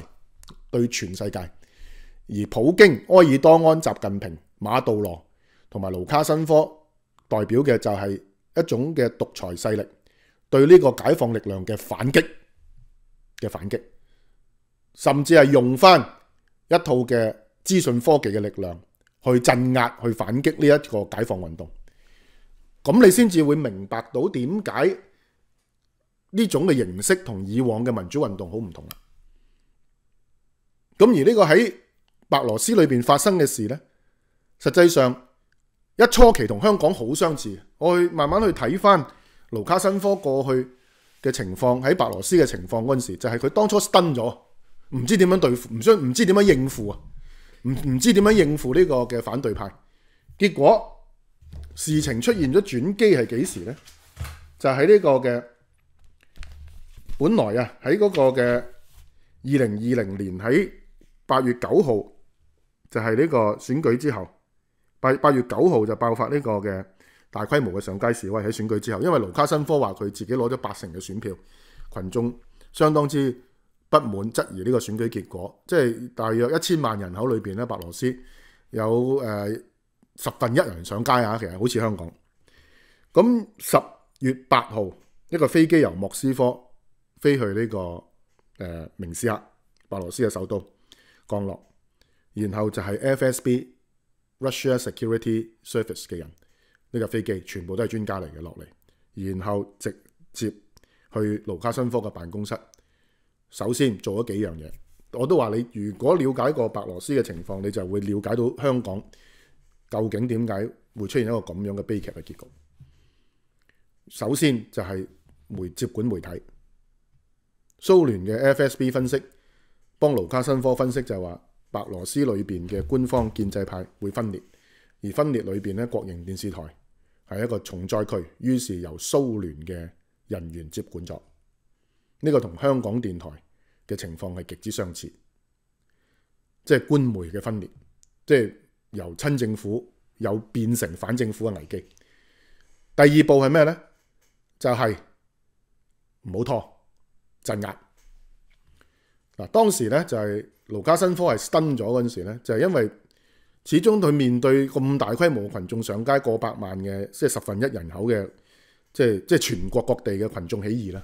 对全世界，而普京、埃尔多安、习近平、马杜罗同埋卢卡申科代表嘅就系一种嘅独裁势力对呢个解放力量嘅反击嘅反击，甚至系用翻一套嘅资讯科技嘅力量去镇压、去反击呢一个解放运动。咁你先至会明白到点解呢种嘅形式同以往嘅民主运动好唔同咁而呢個喺白羅斯裏面發生嘅事呢實際上一初期同香港好相似。我去慢慢去睇翻盧卡申科過去嘅情況，喺白羅斯嘅情況嗰时時，就係佢當初掙咗，唔知點樣對付，唔知唔知點樣應付啊，唔唔知點樣應付呢個嘅反對派。結果事情出現咗轉機係幾時呢就喺呢個嘅，本來啊喺嗰個嘅二零二零年喺。八月九號就係呢個選舉之後，八八月九號就爆發呢個嘅大規模嘅上街示威。喺選舉之後，因為盧卡申科話佢自己攞咗八成嘅選票，群眾相當之不滿，質疑呢個選舉結果。即係大約一千萬人口裏面，咧，白俄斯有十分一人上街啊！其實好似香港。咁十月八號，一個飛機由莫斯科飛去呢個明斯克，白俄斯嘅首都。降落，然后就系 FSB Russia Security Service 嘅人，呢架飞机全部都系专家嚟嘅落嚟，然后直接去卢卡申科嘅办公室。首先做咗几样嘢，我都话你如果了解过白罗斯嘅情况，你就会了解到香港究竟点解会出现一个咁样嘅悲剧嘅结局。首先就系媒接管媒体，苏联嘅 FSB 分析。帮卢卡申科分析就系话白罗斯里边嘅官方建制派会分裂，而分裂里边呢国营电视台系一个重灾区，于是由苏联嘅人员接管咗。呢个同香港电台嘅情况系极之相似，即系官媒嘅分裂，即系由亲政府有变成反政府嘅危机。第二步系咩呢？就系唔好拖镇压。嗱，當時咧就係盧卡申科係新咗嗰陣時咧，就係因為始終佢面對咁大規模群眾上街，過百萬嘅，即係十分一人口嘅，即係即全國各地嘅群眾起義啦，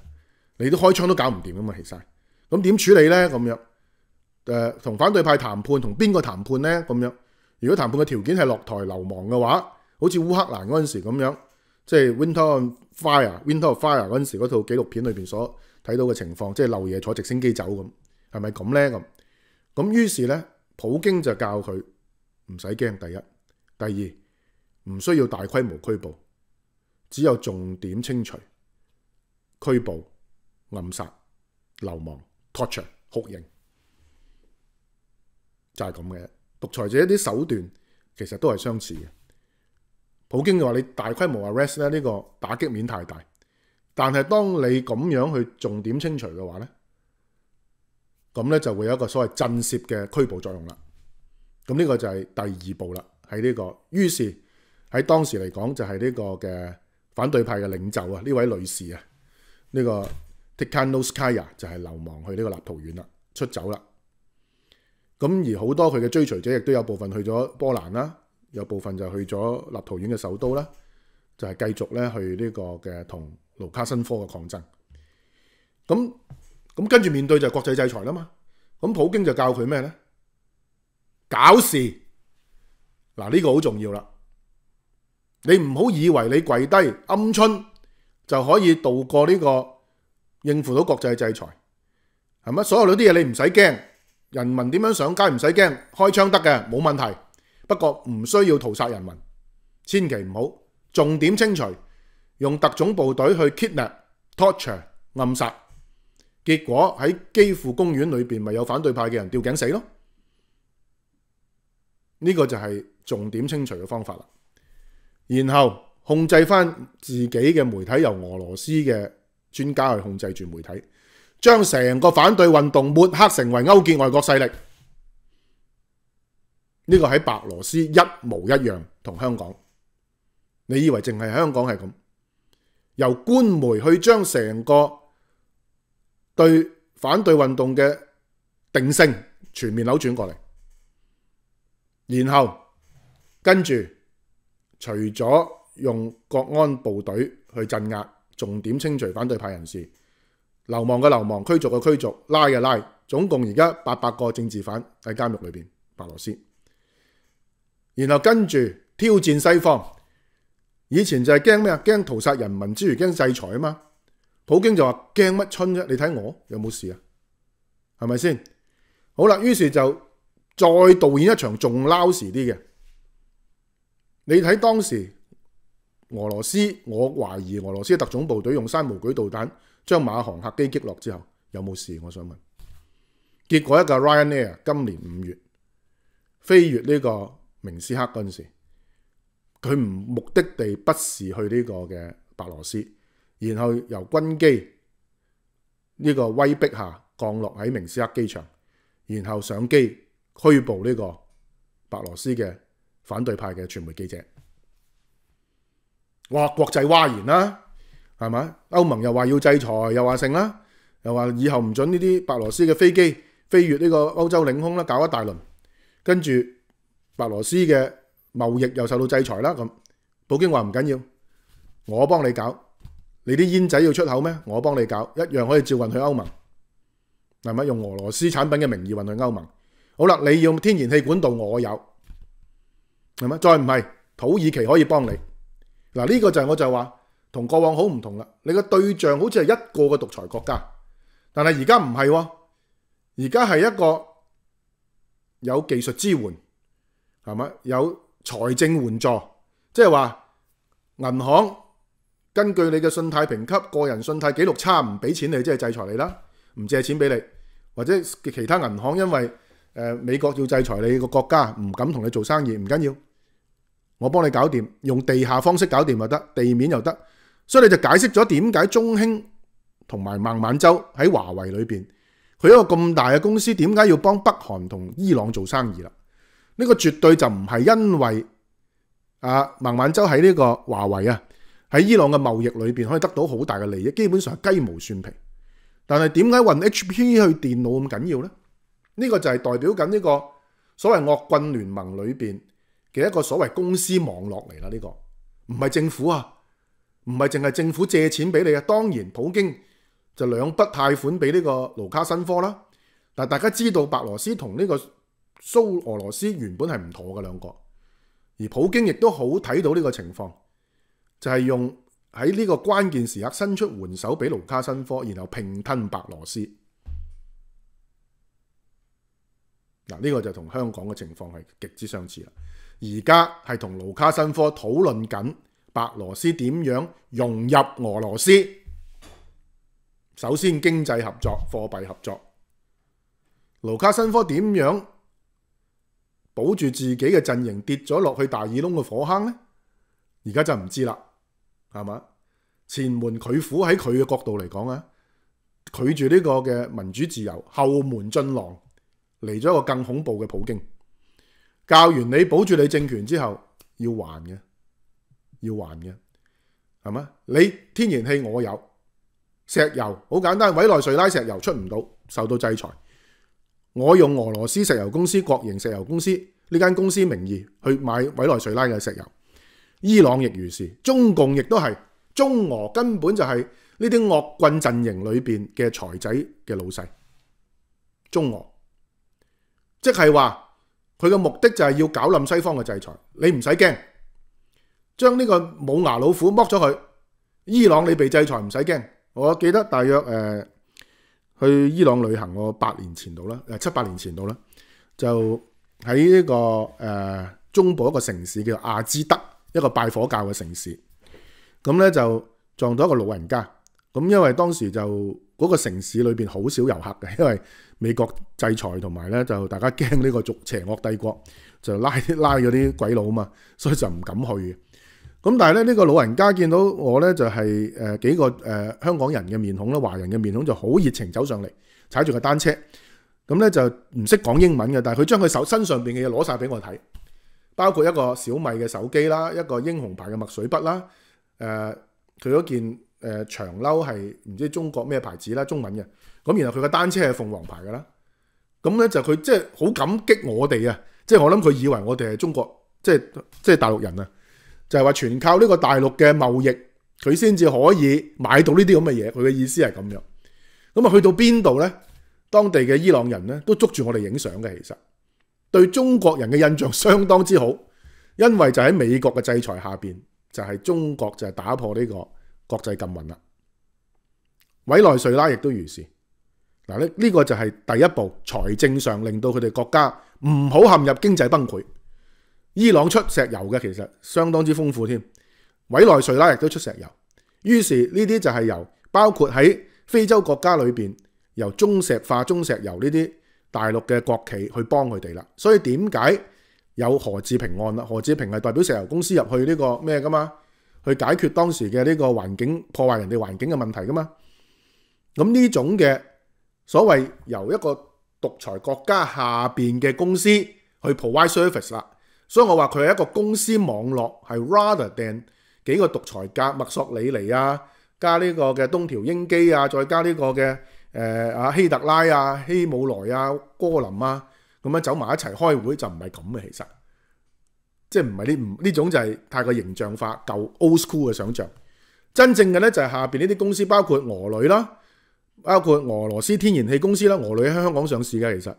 你都開槍都搞唔掂啊嘛，其實咁點處理咧？咁樣同反對派談判，同邊個談判咧？咁樣，如果談判嘅條件係落台流亡嘅話，好似烏克蘭嗰陣時咁樣，即係 Winter Fire、Winter Fire 嗰陣時嗰套紀錄片裏面所睇到嘅情況，即係漏嘢坐直升機走咁。系咪咁呢咁咁於是呢普京就教佢唔使惊。第一、第二，唔需要大規模拘捕，只有重點清除、拘捕、暗殺、流亡、torture、酷刑，就係咁嘅。獨裁者啲手段其實都係相似嘅。普京嘅話，你大規模 arrest 呢個打擊面太大。但係當你咁樣去重點清除嘅話呢咁咧就會有一個所謂震攝嘅拘捕作用啦。咁呢個就係第二步啦，喺呢個。於是喺當時嚟講就係呢個嘅反對派嘅領袖啊，呢位女士啊，呢個 t i k i a n o Skaya 就係流亡去呢個立陶宛啦，出走啦。咁而好多佢嘅追隨者亦都有部分去咗波蘭啦，有部分就去咗立陶宛嘅首都啦，就係繼續咧去呢個嘅同盧卡申科嘅抗爭。咁咁跟住面對就係國際制裁啦嘛，咁普京就教佢咩呢搞事，嗱呢個好重要啦。你唔好以為你跪低、暗春就可以度過呢個應付到國際制裁，係咪？所有啲嘢你唔使驚，人民點樣上街唔使驚，開槍得嘅冇問題，不過唔需要屠殺人民，千祈唔好重點清除，用特種部隊去 k i a p torture、暗殺。结果喺基辅公园里边，咪有反对派嘅人吊颈死咯。呢个就系重点清除嘅方法啦。然后控制翻自己嘅媒体，由俄罗斯嘅专家去控制住媒体，将成个反对运动抹黑成为勾结外国势力。呢个喺白羅罗斯一模一样同香港。你以为净系香港系咁，由官媒去将成个。对反对运动嘅定性全面扭转过嚟，然后跟住除咗用国安部队去镇压，重点清除反对派人士，流亡嘅流亡，驱逐嘅驱逐，拉的拉，总共而家八百个政治犯喺监狱里面白罗斯。然后跟住挑战西方，以前就是怕咩么怕屠杀人民之余，怕制裁嘛。普京就话惊乜春啫？你睇我有冇事啊？系咪先？好啦，于是就再导演一场仲捞时啲嘅。你睇当时俄罗斯，我怀疑俄罗斯特种部队用三毛举导弹将马航客机击落之后，有冇事？我想问。结果一架 Ryanair 今年五月飞越呢个明斯克嗰阵时，佢唔目的地不是去呢个嘅白罗斯。然后由军机呢个威逼下降落喺明斯克机场，然后上机拘捕呢个白罗斯嘅反对派嘅传媒记者。哇！国际哗然啦，系咪？欧盟又话要制裁，又话成啦，又话以后唔准呢啲白罗斯嘅飞机飞越呢个欧洲领空啦，搞一大轮。跟住白罗斯嘅贸易又受到制裁啦。咁普京话唔紧要，我帮你搞。你啲煙仔要出口咩？我幫你搞，一樣可以照運去歐盟，係咪？用俄羅斯產品嘅名義運去歐盟。好啦，你要天然氣管道，我有，係咪？再唔係土耳其可以幫你。嗱，呢個就係我就話同過往好唔同啦。你個對象好似係一個嘅獨裁國家，但係而家唔係，而家係一個有技術支援，係咪？有財政援助，即係話銀行。根據你嘅信貸評級、個人信貸記錄差唔俾錢你，即係制裁你啦，唔借錢俾你，或者其他銀行因為美國要制裁你個國家，唔敢同你做生意，唔緊要，我幫你搞掂，用地下方式搞掂就得，地面又得，所以你就解釋咗點解中興同埋孟晚舟喺華為裏面，佢一個咁大嘅公司，點解要幫北韓同伊朗做生意啦？呢個絕對就唔係因為啊孟晚舟喺呢個華為啊。喺伊朗嘅貿易裏面可以得到好大嘅利益，基本上係雞毛蒜皮。但係點解運 H P 去電腦咁緊要呢？呢個就係代表緊呢個所謂惡棍聯盟裏面嘅一個所謂公司網絡嚟啦。呢個唔係政府啊，唔係淨係政府借錢俾你啊。當然，普京就兩筆貸款俾呢個盧卡申科啦。但大家知道白俄斯同呢個蘇俄羅斯原本係唔妥嘅兩個，而普京亦都好睇到呢個情況。就系用喺呢个关键时刻伸出援手俾卢卡申科，然后平吞白罗斯。嗱，呢个就同香港嘅情况系极之相似啦。而家系同卢卡申科讨论紧白罗斯点样融入俄罗斯。首先经济合作、货币合作。卢卡申科点样保住自己嘅阵营跌咗落去大耳窿嘅火坑呢？而家就唔知啦。系嘛？前門拒苦喺佢嘅角度嚟講啊，拒住呢個嘅民主自由。後門進狼嚟咗一個更恐怖嘅普京。教完你保住你政權之後，要還嘅，要還嘅，係嘛？你天然氣我有，石油好簡單，委內瑞拉石油出唔到，受到制裁。我用俄羅斯石油公司國營石油公司呢間公司名義去買委內瑞拉嘅石油。伊朗亦如是，中共亦都係，中俄根本就係呢啲惡棍陣營裏面嘅財仔嘅老細。中俄即係話佢嘅目的就係要搞冧西方嘅制裁，你唔使驚，將呢個冇牙老虎剝咗佢。伊朗你被制裁唔使驚，我記得大約去伊朗旅行我八年前度啦，七八年前度啦，就喺呢個中部一個城市叫阿兹德。一个拜火教嘅城市，咁咧就撞到一个老人家，咁因为当时就嗰个城市里边好少游客嘅，因为美国制裁同埋咧就大家惊呢个族邪恶帝国就拉 拉咗啲鬼佬嘛，所以就唔敢去。咁但系咧呢个老人家见到我咧就系诶几个诶香港人嘅面孔華华人嘅面孔就好热情走上嚟，踩住个单车，咁咧就唔识讲英文嘅，但系佢将佢手身上边嘅嘢攞晒俾我睇。包括一個小米嘅手機啦，一個英雄牌嘅墨水筆啦，佢嗰件長褸係唔知中國咩牌子啦，中文嘅，咁然後佢嘅單車係鳳凰牌嘅啦，咁咧就佢即係好感激我哋啊！即係我諗佢以為我哋係中國，即係即大陸人啊，就係話全靠呢個大陸嘅貿易，佢先至可以買到呢啲咁嘅嘢。佢嘅意思係咁樣。咁啊去到邊度咧？當地嘅伊朗人咧都捉住我哋影相嘅，其實。对中国人嘅印象相当之好，因为就喺美国嘅制裁下边，就系中国就系打破呢个国际禁运啦。委内瑞拉亦都如是，嗱呢呢个就系第一步，财政上令到佢哋国家唔好陷入经济崩溃。伊朗出石油嘅其实相当之丰富添，委内瑞拉亦都出石油，于是呢啲就系由包括喺非洲国家里边由中石化、中石油呢啲。大陸嘅國企去幫佢哋啦，所以點解有何志平案啦？何志平係代表石油公司入去呢個咩噶嘛，去解決當時嘅呢個環境破壞人哋環境嘅問題噶嘛。咁呢種嘅所謂由一個獨裁國家下邊嘅公司去 provide service 啦，所以我話佢係一個公司網絡，係 rather than 幾個獨裁家麥索里尼啊，加呢個嘅東條英基啊，再加呢個嘅。阿希特拉啊、希姆萊啊、哥林啊，咁樣走埋一齊開會就唔係咁嘅，其實即係唔係呢？呢種就係太過形象化、舊 old school 嘅想象。真正嘅咧就係下邊呢啲公司，包括俄女啦，包括俄羅斯天然氣公司啦，俄女喺香港上市嘅其實。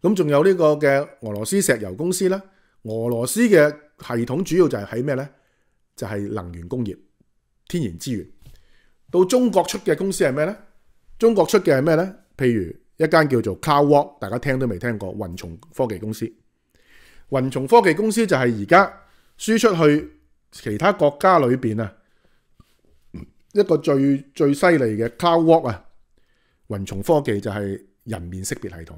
咁仲有呢個嘅俄羅斯石油公司啦，俄羅斯嘅系統主要就係喺咩呢？就係能源工業、天然資源。到中國出嘅公司係咩呢？中國出嘅係咩咧？譬如一間叫做 c o w a l k 大家聽都未聽過雲松科技公司。雲松科技公司就係而家輸出去其他國家裏面啊，一個最最犀利嘅 c o w a l k 啊，雲松科技就係人面識別系統。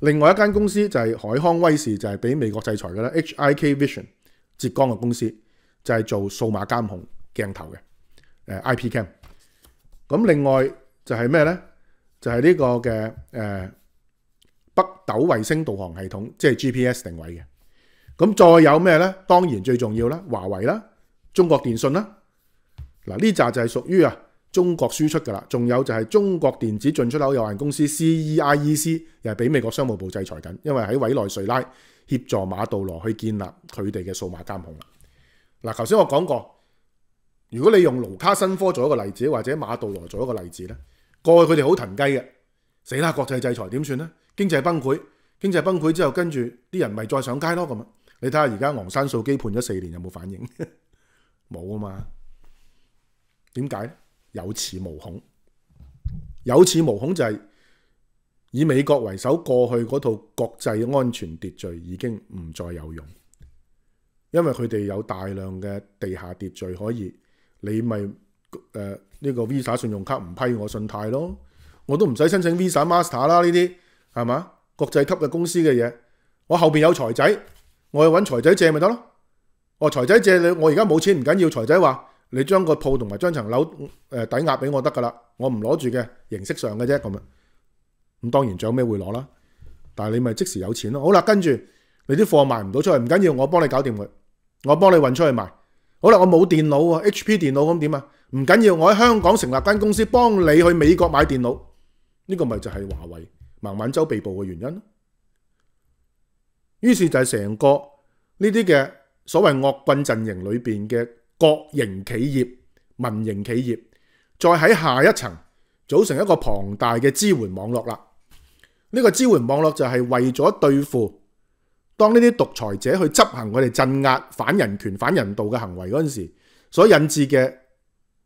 另外一間公司就係海康威視，就係俾美國制裁嘅啦。Hikvision 浙江嘅公司就係做數碼監控鏡頭嘅 IP cam。咁另外。就系咩咧？就系呢个嘅诶北斗卫星导航系统，即系 GPS 定位嘅。咁再有咩咧？当然最重要啦，华为啦，中国电信啦。嗱，呢扎就系属于啊中国输出噶啦。仲有就系中国电子进出口有限公司 CEIEC，又系俾美国商务部制裁紧，因为喺委内瑞拉协助马杜罗去建立佢哋嘅数码监控。嗱，头先我讲过，如果你用卢卡申科做一个例子，或者马杜罗做一个例子咧。过去佢哋好騰鸡嘅，死啦！国际制裁点算呢经济崩溃，经济崩溃之后，跟住啲人咪再上街咯咁你睇下而家昂山素基判咗四年，有冇反应？冇啊嘛？点解？有恃无恐，有恃无恐就系以美国为首过去嗰套国际安全秩序已经唔再有用，因为佢哋有大量嘅地下秩序可以，你咪诶。呢個 Visa 信用卡唔批我信貸咯，我都唔使申請 Visa、Master 啦，呢啲係嘛國際級嘅公司嘅嘢。我後面有財仔，我去揾財仔借咪得咯。我財仔借你，我而家冇錢唔緊要，財仔話你將個鋪同埋將層樓抵押俾我得㗎啦，我唔攞住嘅形式上嘅啫咁咁當然仲有咩會攞啦？但你咪即時有錢咯。好啦，跟住你啲貨賣唔到出嚟唔緊要，我幫你搞掂佢，我幫你運出去賣。好啦，我冇電腦喎，HP 電腦咁點啊？唔緊要，我喺香港成立間公司幫你去美國買電腦，呢個咪就係華為孟晚舟被捕嘅原因。於是就係成個呢啲嘅所謂惡棍陣營裏面嘅國營企業、民營企業，再喺下一层組成一個龐大嘅支援網絡啦。呢個支援網絡就係為咗對付當呢啲獨裁者去執行佢哋鎮壓、反人權、反人道嘅行為嗰陣時所引致嘅。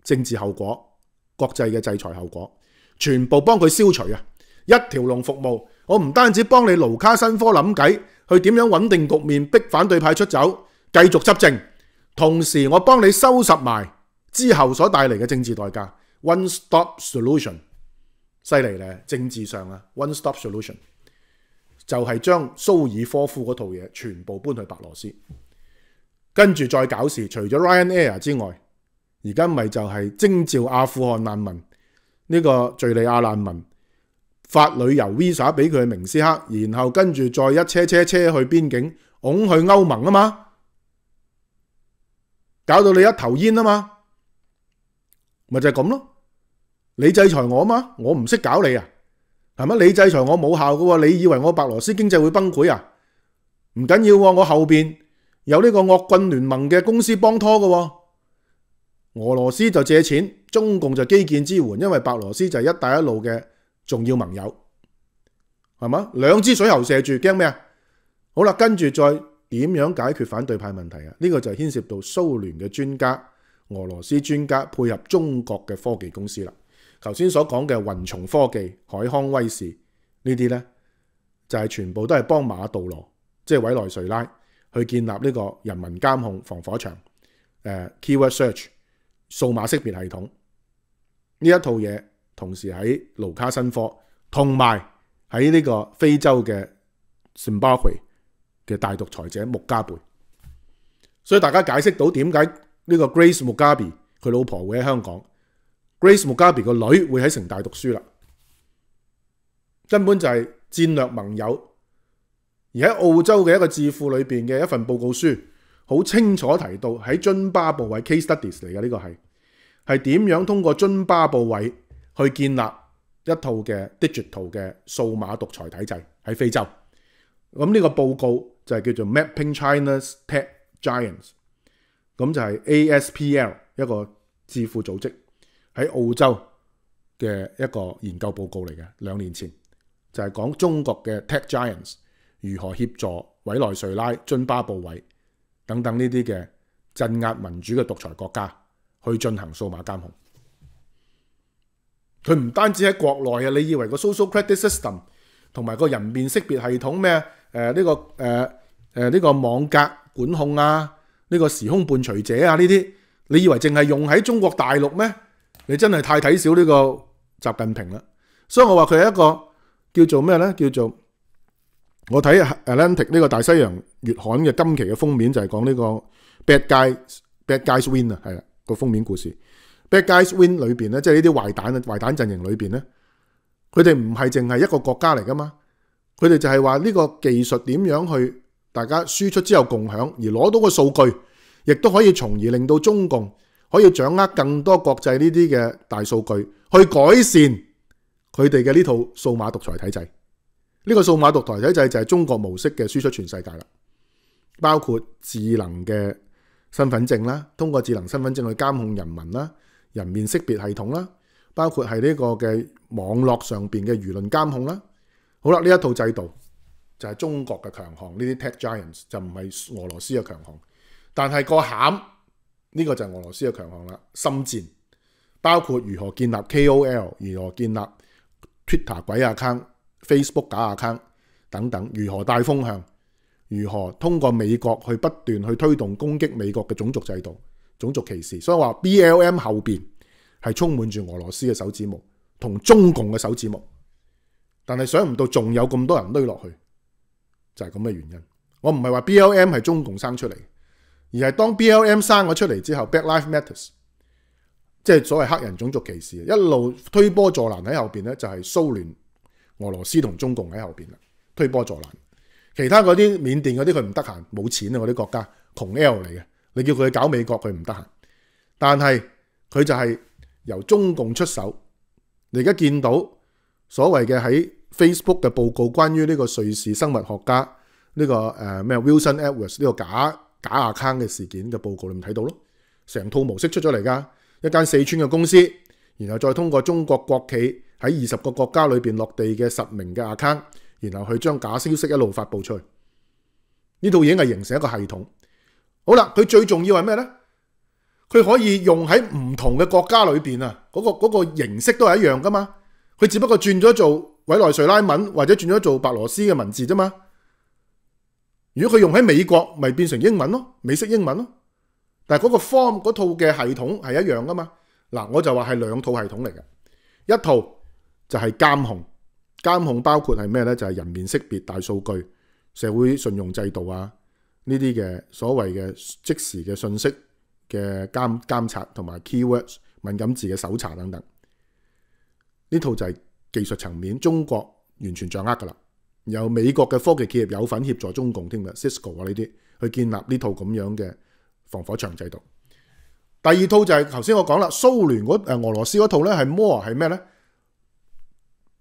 政治後果、國際嘅制裁後果，全部幫佢消除啊！一條龍服務，我唔單止幫你盧卡申科諗计去點樣穩定局面，逼反對派出走，繼續執政。同時，我幫你收拾埋之後所帶嚟嘅政治代價。One stop solution，犀利咧！政治上啊，one stop solution 就係將蘇爾科夫嗰套嘢全部搬去白罗斯，跟住再搞事。除咗 Ryanair 之外。而家咪就系征召阿富汗难民，呢个叙利亚难民发旅游 visa 俾佢明斯克，然后跟住再一车车车去边境拱去欧盟啊嘛，搞到你一头烟啊嘛，咪就系咁咯。你制裁我嘛，我唔识搞你啊，系咪？你制裁我冇效喎你以为我白罗斯经济会崩溃啊？唔紧要，我后边有呢个恶棍联盟嘅公司帮拖喎。俄罗斯就借钱，中共就基建支援，因为白罗斯就系一带一路嘅重要盟友，系嘛？两支水喉射住，惊咩啊？好啦，跟住再点样解决反对派问题啊？呢个就牵涉到苏联嘅专家、俄罗斯专家配合中国嘅科技公司啦。头先所讲嘅云从科技、海康威视呢啲呢就系全部都系帮马杜罗，即系委内瑞拉去建立呢个人民监控防火墙，诶，keyword search。数码识别系统呢一套嘢，同时喺卢卡申科，同埋喺呢个非洲嘅 s m b 津巴布嘅大独裁者穆加贝，所以大家解释到点解呢个 Grace a 加 i 佢老婆会喺香港，Grace a 加 i 个女会喺城大读书啦，根本就系战略盟友，而喺澳洲嘅一个智库里边嘅一份报告书。好清楚提到喺津巴布韦 case studies 嚟嘅呢个系系点样通过津巴布韦去建立一套嘅 digital 嘅数码独裁体制喺非洲。咁呢个报告就系叫做 Mapping c h i n a s Tech Giants，咁就系 ASPL 一个智库组织喺澳洲嘅一个研究报告嚟嘅。两年前就系讲中国嘅 Tech Giants 如何协助委内瑞拉津巴布韦。等等呢啲嘅鎮壓民主嘅獨裁國家去進行數碼監控，佢唔單止喺國內啊！你以為個 social credit system 同埋個人面識別系統咩？呢個呢個網格管控啊，呢個時空伴隨者啊，呢啲你以為淨係用喺中國大陸咩？你真係太睇小呢個習近平啦！所以我話佢係一個叫做咩呢叫做我睇 Atlantic 呢個大西洋月刊嘅今期嘅封面就係講呢個 Bad Guys，Bad Guys Win 啊，係啊，個封面故事 Bad Guys Win 裏邊咧，即係呢啲壞蛋啊，壞蛋陣營裏面咧，佢哋唔係淨係一個國家嚟噶嘛，佢哋就係話呢個技術點樣去大家輸出之後共享，而攞到個數據，亦都可以從而令到中共可以掌握更多國際呢啲嘅大數據，去改善佢哋嘅呢套數碼獨裁體制。呢個數碼独台体制就係中國模式嘅輸出全世界啦，包括智能嘅身份證啦，通過智能身份證去監控人民啦，人面識別系統啦，包括係呢個嘅網絡上面嘅輿論監控啦。好啦，呢一套制度就係中國嘅強項，呢啲 tech giants 就唔係俄羅斯嘅強項，但係個餡呢個就係俄羅斯嘅強項啦，心戰，包括如何建立 KOL，如何建立 Twitter 鬼阿坑。Facebook 假 account 等等，如何帶風向？如何通過美國去不斷去推動攻擊美國嘅種族制度、種族歧視？所以話 B L M 後面係充滿住俄羅斯嘅手指模同中共嘅手指模但係想唔到仲有咁多人堆落去，就係咁嘅原因。我唔係話 B L M 係中共生出嚟，而係當 B L M 生咗出嚟之後 b a c k Life Matters 即係所謂黑人種族歧視一路推波助澜喺後面呢就係蘇聯。俄羅斯同中共喺後面啦，推波助瀾。其他嗰啲緬甸嗰啲佢唔得閒，冇錢啊！嗰啲國家窮 L 嚟嘅，你叫佢去搞美國佢唔得閒。但係佢就係由中共出手。你而家見到所謂嘅喺 Facebook 嘅報告，關於呢個瑞士生物學家呢個咩 Wilson Edwards 呢個假假 account 嘅事件嘅報告，你咪睇到咯。成套模式出咗嚟噶，一間四川嘅公司，然後再通過中國國企。喺二十个国家里边落地嘅十名嘅 account，然后佢将假消息一路发布出去。呢套已经系形成一个系统。好啦，佢最重要系咩呢佢可以用喺唔同嘅国家里边啊，嗰个嗰个形式都系一样噶嘛。佢只不过转咗做委内瑞拉文或者转咗做白罗斯嘅文字啫嘛。如果佢用喺美国，咪变成英文咯，美式英文咯。但系嗰个 form 嗰套嘅系统系一样噶嘛。嗱，我就话系两套系统嚟嘅，一套。就系监控，监控包括系咩呢就系人面识别、大数据、社会信用制度啊，呢啲嘅所谓嘅即时嘅信息嘅监监察，同埋 keywords 敏感字嘅搜查等等。呢套就系技术层面，中国完全掌握噶啦。有美国嘅科技企业有份协助中共添嘅，Cisco 啊呢啲去建立呢套咁样嘅防火墙制度。第二套就系头先我讲啦，苏联嗰诶俄罗斯嗰套咧系 more 系咩呢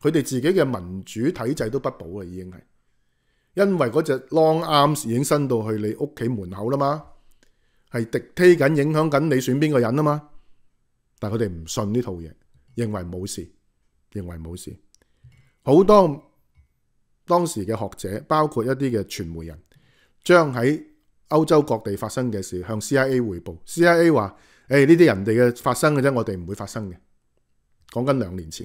佢哋自己嘅民主體制都不保啦，已經係，因為嗰隻 long arms 已經伸到去你屋企門口啦嘛，係敵 i t 緊影響緊你選邊個人啦嘛，但佢哋唔信呢套嘢，認為冇事，認為冇事。好多當時嘅學者，包括一啲嘅傳媒人，將喺歐洲各地發生嘅事向 CIA 匯報，CIA 話：，誒呢啲人哋嘅發生嘅啫，我哋唔會發生嘅。講緊兩年前。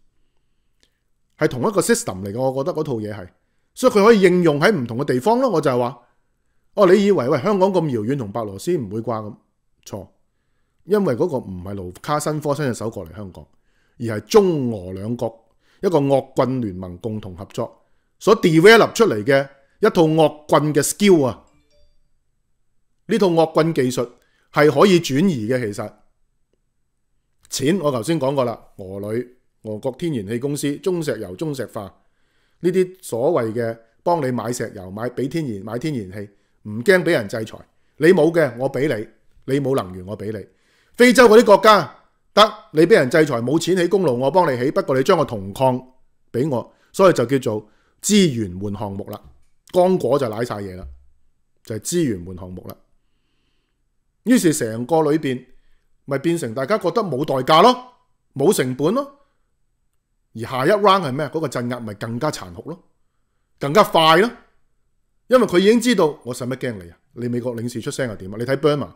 係同一個 system 嚟嘅，我覺得嗰套嘢係，所以佢可以應用喺唔同嘅地方咯。我就係話，哦，你以為喂香港咁遙遠同白羅斯唔會掛咁？錯，因為嗰個唔係盧卡申科伸手過嚟香港，而係中俄兩國一個惡棍聯盟共同合作所 develop 出嚟嘅一套惡棍嘅 skill 啊，呢套惡棍技術係可以轉移嘅。其實錢我頭先講過啦，俄女。俄国天然气公司、中石油、中石化呢啲所谓嘅帮你买石油、买俾天然、买天然气，唔惊俾人制裁。你冇嘅我俾你，你冇能源我俾你。非洲嗰啲国家得你俾人制裁冇钱起公路，我帮你起。不过你将个铜矿俾我，所以就叫做资源换项目啦。刚果就舐晒嘢啦，就系资源换项目啦。于是成个里边咪变成大家觉得冇代价咯，冇成本咯。而下一 round 係咩？嗰個鎮壓咪更加殘酷咯，更加快咯，因為佢已經知道我使乜驚你啊！你美國領事出声又點啊？你睇 Burma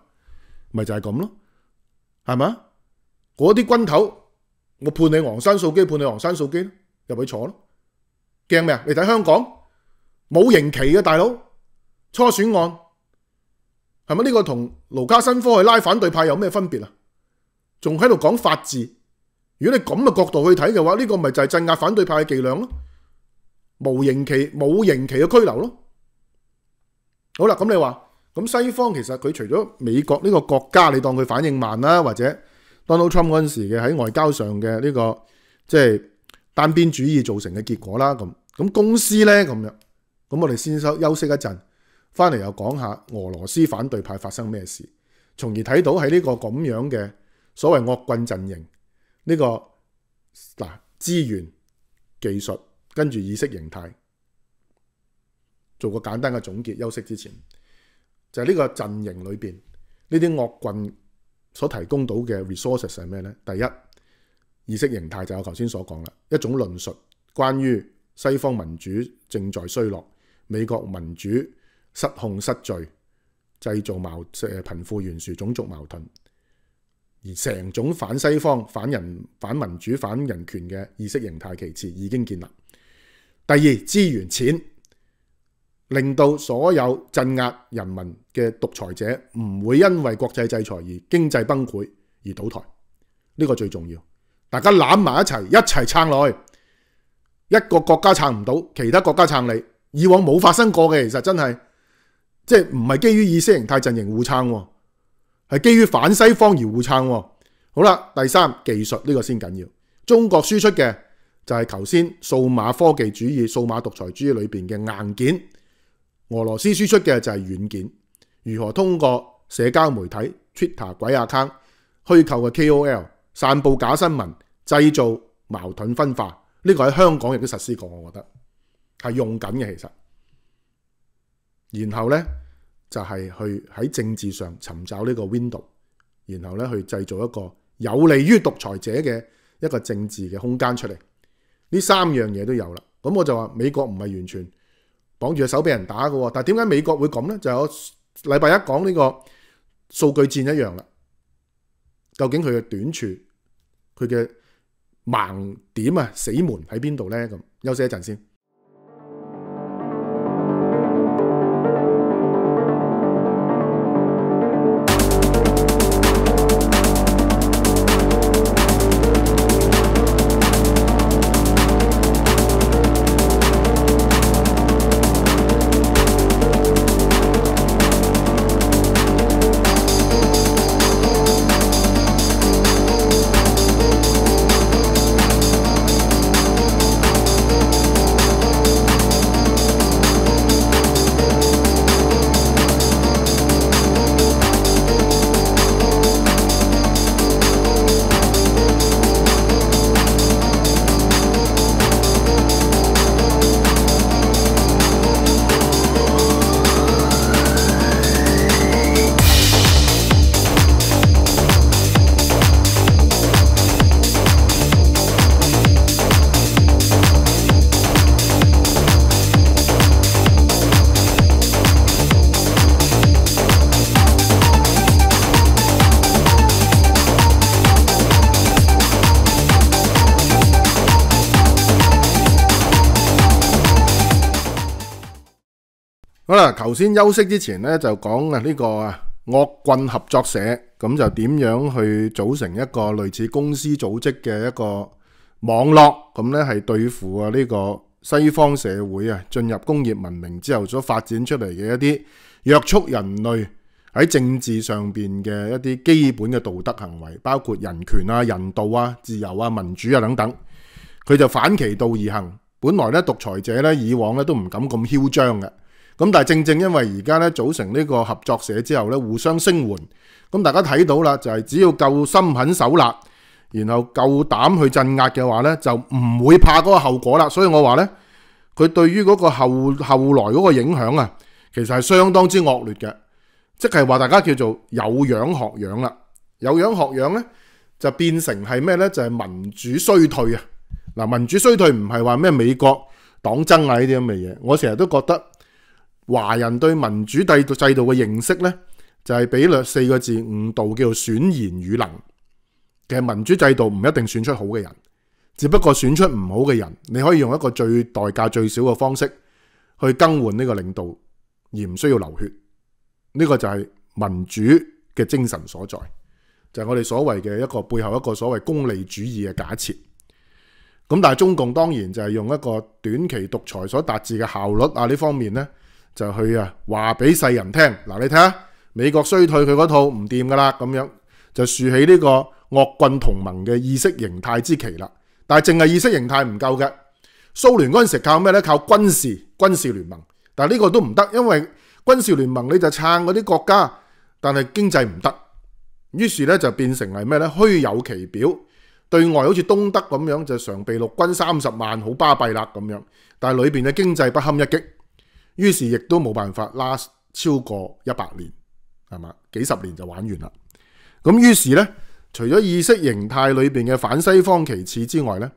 咪就係咁咯，係嘛？嗰啲軍頭，我判你昂山素基判你昂山素基入去坐咯。驚咩啊？你睇香港冇刑期嘅大佬初選案係咪？呢個同盧家新科去拉反對派有咩分別啊？仲喺度講法治？如果你咁嘅角度去睇嘅话，呢个咪就系镇压反对派嘅伎俩咯，无刑期、冇刑期嘅拘留咯。好啦，咁你话咁西方其实佢除咗美国呢个国家，你当佢反应慢啦，或者 Donald Trump 嗰阵时嘅喺外交上嘅呢个即系单边主义造成嘅结果啦。咁咁公司呢咁样，咁我哋先休休息一阵，翻嚟又讲下俄罗斯反对派发生咩事，从而睇到喺呢个咁样嘅所谓恶棍阵营。呢個嗱資源、技術跟住意識形態，做個簡單嘅總結。休息之前，就係呢個陣營裏面呢啲惡棍所提供到嘅 resources 係咩呢？第一意識形態就我頭先所講啦，一種論述，關於西方民主正在衰落，美國民主失控失序，製造矛貧富懸殊、種族矛盾。而成種反西方、反人、反民主、反人權嘅意識形態其次已經建立。第二資源錢，令到所有鎮壓人民嘅獨裁者唔會因為國際制裁而經濟崩潰而倒台，呢個最重要。大家攬埋一齊一齊撐落去，一個國家撐唔到，其他國家撐你。以往冇發生過嘅，其實真係即係唔係基於意識形態陣營互撐。系基于反西方而互撐。好啦，第三技術呢個先緊要。中國輸出嘅就係頭先數碼科技主義、數碼獨裁主義裏面嘅硬件。俄羅斯輸出嘅就係軟件。如何通過社交媒體、Twitter 鬼 account 虛構嘅 KOL 散佈假新聞、製造矛盾分化？呢個喺香港亦都實施過，我覺得係用緊嘅其實。然後呢就係去喺政治上尋找呢個 window，然後咧去製造一個有利於獨裁者嘅一個政治嘅空間出嚟。呢三樣嘢都有啦。咁我就話美國唔係完全綁住個手俾人打嘅，但點解美國會咁呢？就有禮拜一講呢個數據戰一樣啦。究竟佢嘅短處、佢嘅盲點啊、死門喺邊度呢？咁休息一陣先。头先休息之前咧，就讲啊呢个啊恶棍合作社，咁就点样去组成一个类似公司组织嘅一个网络？咁咧系对付啊呢个西方社会啊，进入工业文明之后所发展出嚟嘅一啲约束人类喺政治上边嘅一啲基本嘅道德行为，包括人权啊、人道啊、自由啊、民主啊等等，佢就反其道而行。本来咧独裁者咧以往咧都唔敢咁嚣张嘅。咁但系正正因为而家咧组成呢个合作社之后咧互相聲援，咁大家睇到啦，就系只要够心狠手辣，然后够胆去镇压嘅话咧，就唔会怕嗰个后果啦。所以我话咧，佢对于嗰个后后来嗰个影响啊，其实系相当之恶劣嘅，即系话大家叫做有样学样啦，有样学样咧就变成系咩咧？就系民主衰退啊！嗱，民主衰退唔系话咩美国党争啊呢啲咁嘅嘢，我成日都觉得。華人對民主制度制度嘅認識呢，就係畀略四個字誤導，叫選賢與能。其實民主制度唔一定選出好嘅人，只不過選出唔好嘅人，你可以用一個最代價最少嘅方式去更換呢個領導，而唔需要流血。呢個就係民主嘅精神所在，就係我哋所謂嘅一個背後一個所謂功利主義嘅假設。咁但係中共當然就係用一個短期獨裁所達至嘅效率啊呢方面呢。就去啊，話俾世人聽。嗱，你睇下美國衰退佢嗰套唔掂噶啦，咁樣就樹起呢個惡棍同盟嘅意識形態之旗啦。但淨係意識形態唔夠嘅，蘇聯嗰时時靠咩呢靠軍事軍事聯盟。但呢個都唔得，因為軍事聯盟你就撐嗰啲國家，但係經濟唔得。於是咧就變成係咩呢虛有其表，對外好似東德咁樣就常備陸軍三十萬，好巴閉啦咁樣。但係裏邊嘅經濟不堪一擊。於是亦都冇辦法拉超過一百年，係嘛？幾十年就玩完啦。咁於是咧，除咗意識形態裏面嘅反西方其次之外咧，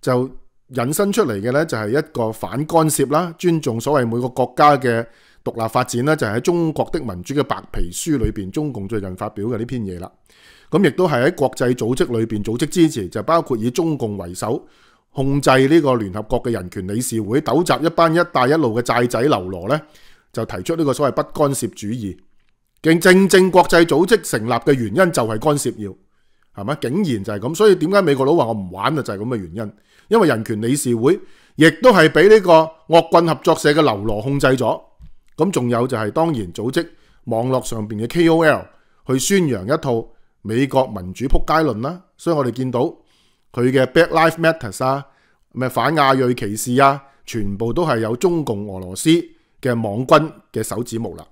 就引申出嚟嘅咧就係一個反干涉啦，尊重所謂每個國家嘅獨立發展啦，就係喺中國的民主嘅白皮書裏面中共最近發表嘅呢篇嘢啦。咁亦都係喺國際組織裏面組織支持，就包括以中共為首。控制呢個聯合國嘅人權理事會，糾集一班一帶一路嘅債仔流羅呢，就提出呢個所謂不干涉主義。正正國際組織成立嘅原因就係干涉要係咪？竟然就係咁，所以點解美國佬話我唔玩啊？就係咁嘅原因，因為人權理事會亦都係俾呢個惡棍合作社嘅流羅控制咗。咁仲有就係當然組織網絡上面嘅 KOL 去宣揚一套美國民主撲街論啦。所以我哋見到。佢嘅 Black Lives Matter s 啊，咩反亞裔歧視啊，全部都系有中共俄羅斯嘅網軍嘅手指模啦。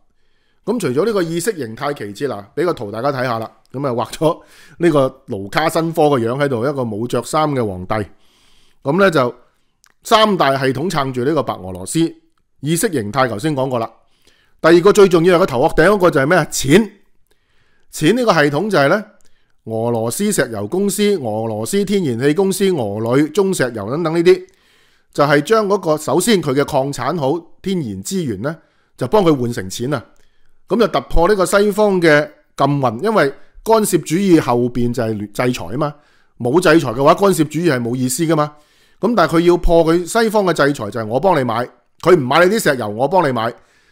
咁除咗呢個意識形態旗幟啦，俾個圖大家睇下啦。咁啊畫咗呢個盧卡申科嘅樣喺度，一個冇着衫嘅皇帝。咁咧就三大系統撐住呢個白俄羅斯意識形態。頭先講過啦。第二個最重要係個頭殼頂嗰個就係咩啊？錢錢呢個系統就係咧。俄罗斯石油公司、俄罗斯天然气公司、俄女、中石油等等呢啲，就系将嗰个首先佢嘅矿产好天然资源咧，就帮佢换成钱啊！咁就突破呢个西方嘅禁运，因为干涉主义后边就系制裁啊嘛。冇制裁嘅话，干涉主义系冇意思噶嘛。咁但系佢要破佢西方嘅制裁，就系我帮你买，佢唔买你啲石油，我帮你买；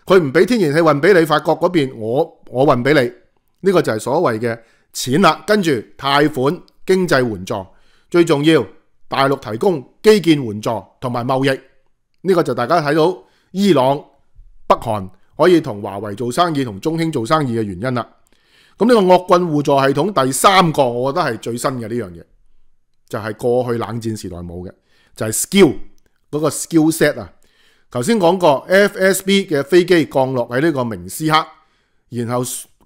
佢唔俾天然气运俾你法国嗰边，我我运俾你。呢个就系所谓嘅。钱啦，跟住贷款、经济援助，最重要大陆提供基建援助同埋贸易，呢个就大家睇到伊朗、北韩可以同华为做生意、同中兴做生意嘅原因啦。咁呢个恶棍互助系统第三个，我觉得系最新嘅呢样嘢，就系过去冷战时代冇嘅，就系 skill 嗰个 skill set 啊。头先讲過 FSB 嘅飞机降落喺呢个明斯克，然后。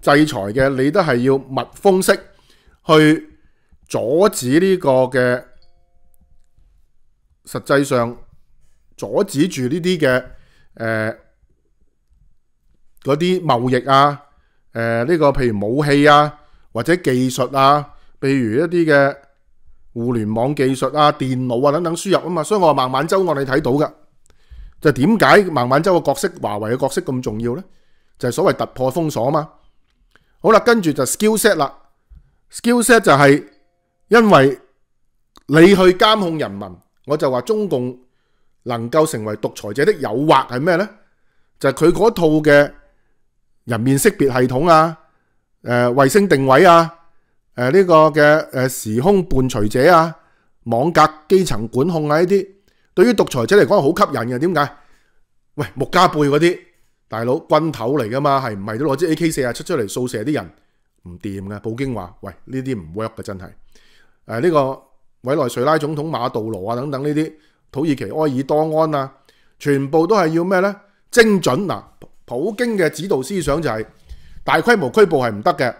制裁嘅，你都系要密封式去阻止呢個嘅，實際上阻止住呢啲嘅诶嗰啲貿易啊，诶呢個譬如武器啊，或者技術啊，譬如一啲嘅互聯網技術啊、電腦啊等等輸入啊嘛，所以我話孟晚舟我哋睇到嘅就點解孟晚舟嘅角色、華為嘅角色咁重要咧？就係所謂突破封鎖啊嘛。好啦，跟住就 skill set 啦，skill set 就系因为你去监控人民，我就话中共能够成为独裁者的诱惑系咩呢就系佢嗰套嘅人面识别系统啊，诶卫星定位啊，诶呢个嘅诶时空伴随者啊，网格基层管控啊呢啲，对于独裁者嚟讲好吸引嘅。点解？喂，穆加贝嗰啲。大佬棍頭嚟噶嘛？係唔係都攞支 A.K. 四啊出出嚟掃射啲人唔掂嘅？普京話：喂，呢啲唔 work 嘅真係。呢個委內瑞拉總統馬杜羅啊等等呢啲，土耳其埃尔多安啊，全部都係要咩咧？精准嗱，普京嘅指導思想就係大規模拘捕係唔得嘅，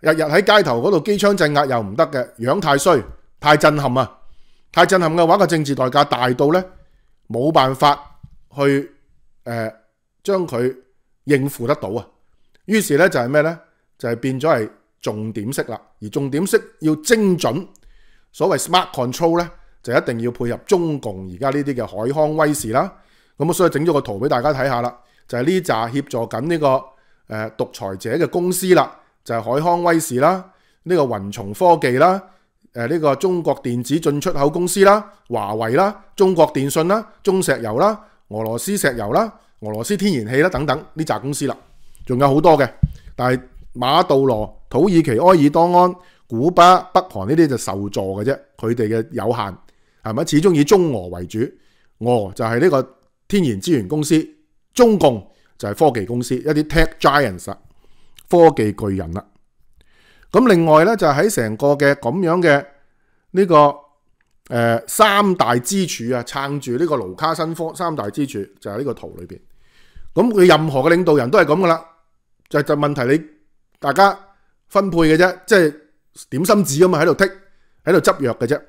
日日喺街頭嗰度機槍鎮壓又唔得嘅，樣太衰，太震撼啊！太震撼嘅話，個政治代價大到咧冇辦法去将佢应付得到啊，於是咧就係咩咧？就係變咗係重點式啦。而重點式要精準，所謂 smart control 咧，就一定要配合中共而家呢啲嘅海康威视啦。咁啊，所以整咗個圖俾大家睇下啦，就係呢扎協助緊呢個獨裁者嘅公司啦，就係海康威视啦，呢個雲松科技啦，呢個中國電子進出口公司啦，華為啦，中國電信啦，中石油啦，俄羅斯石油啦。俄罗斯天然气啦，等等呢扎公司啦，仲有好多嘅。但系马杜罗、土耳其、埃尔多安、古巴、北韩呢啲就受助嘅啫，佢哋嘅有限系咪？始终以中俄为主，俄就系呢个天然资源公司，中共就系科技公司，一啲 tech giants 科技巨人啦。咁另外呢就喺成个嘅咁样嘅呢个诶三大支柱啊，撑住呢个卢卡申科三大支柱就系呢个图里边。咁佢任何嘅領導人都係咁噶啦，就就問題你大家分配嘅啫，即係點心纸咁嘛，喺度剔，喺度執藥嘅啫。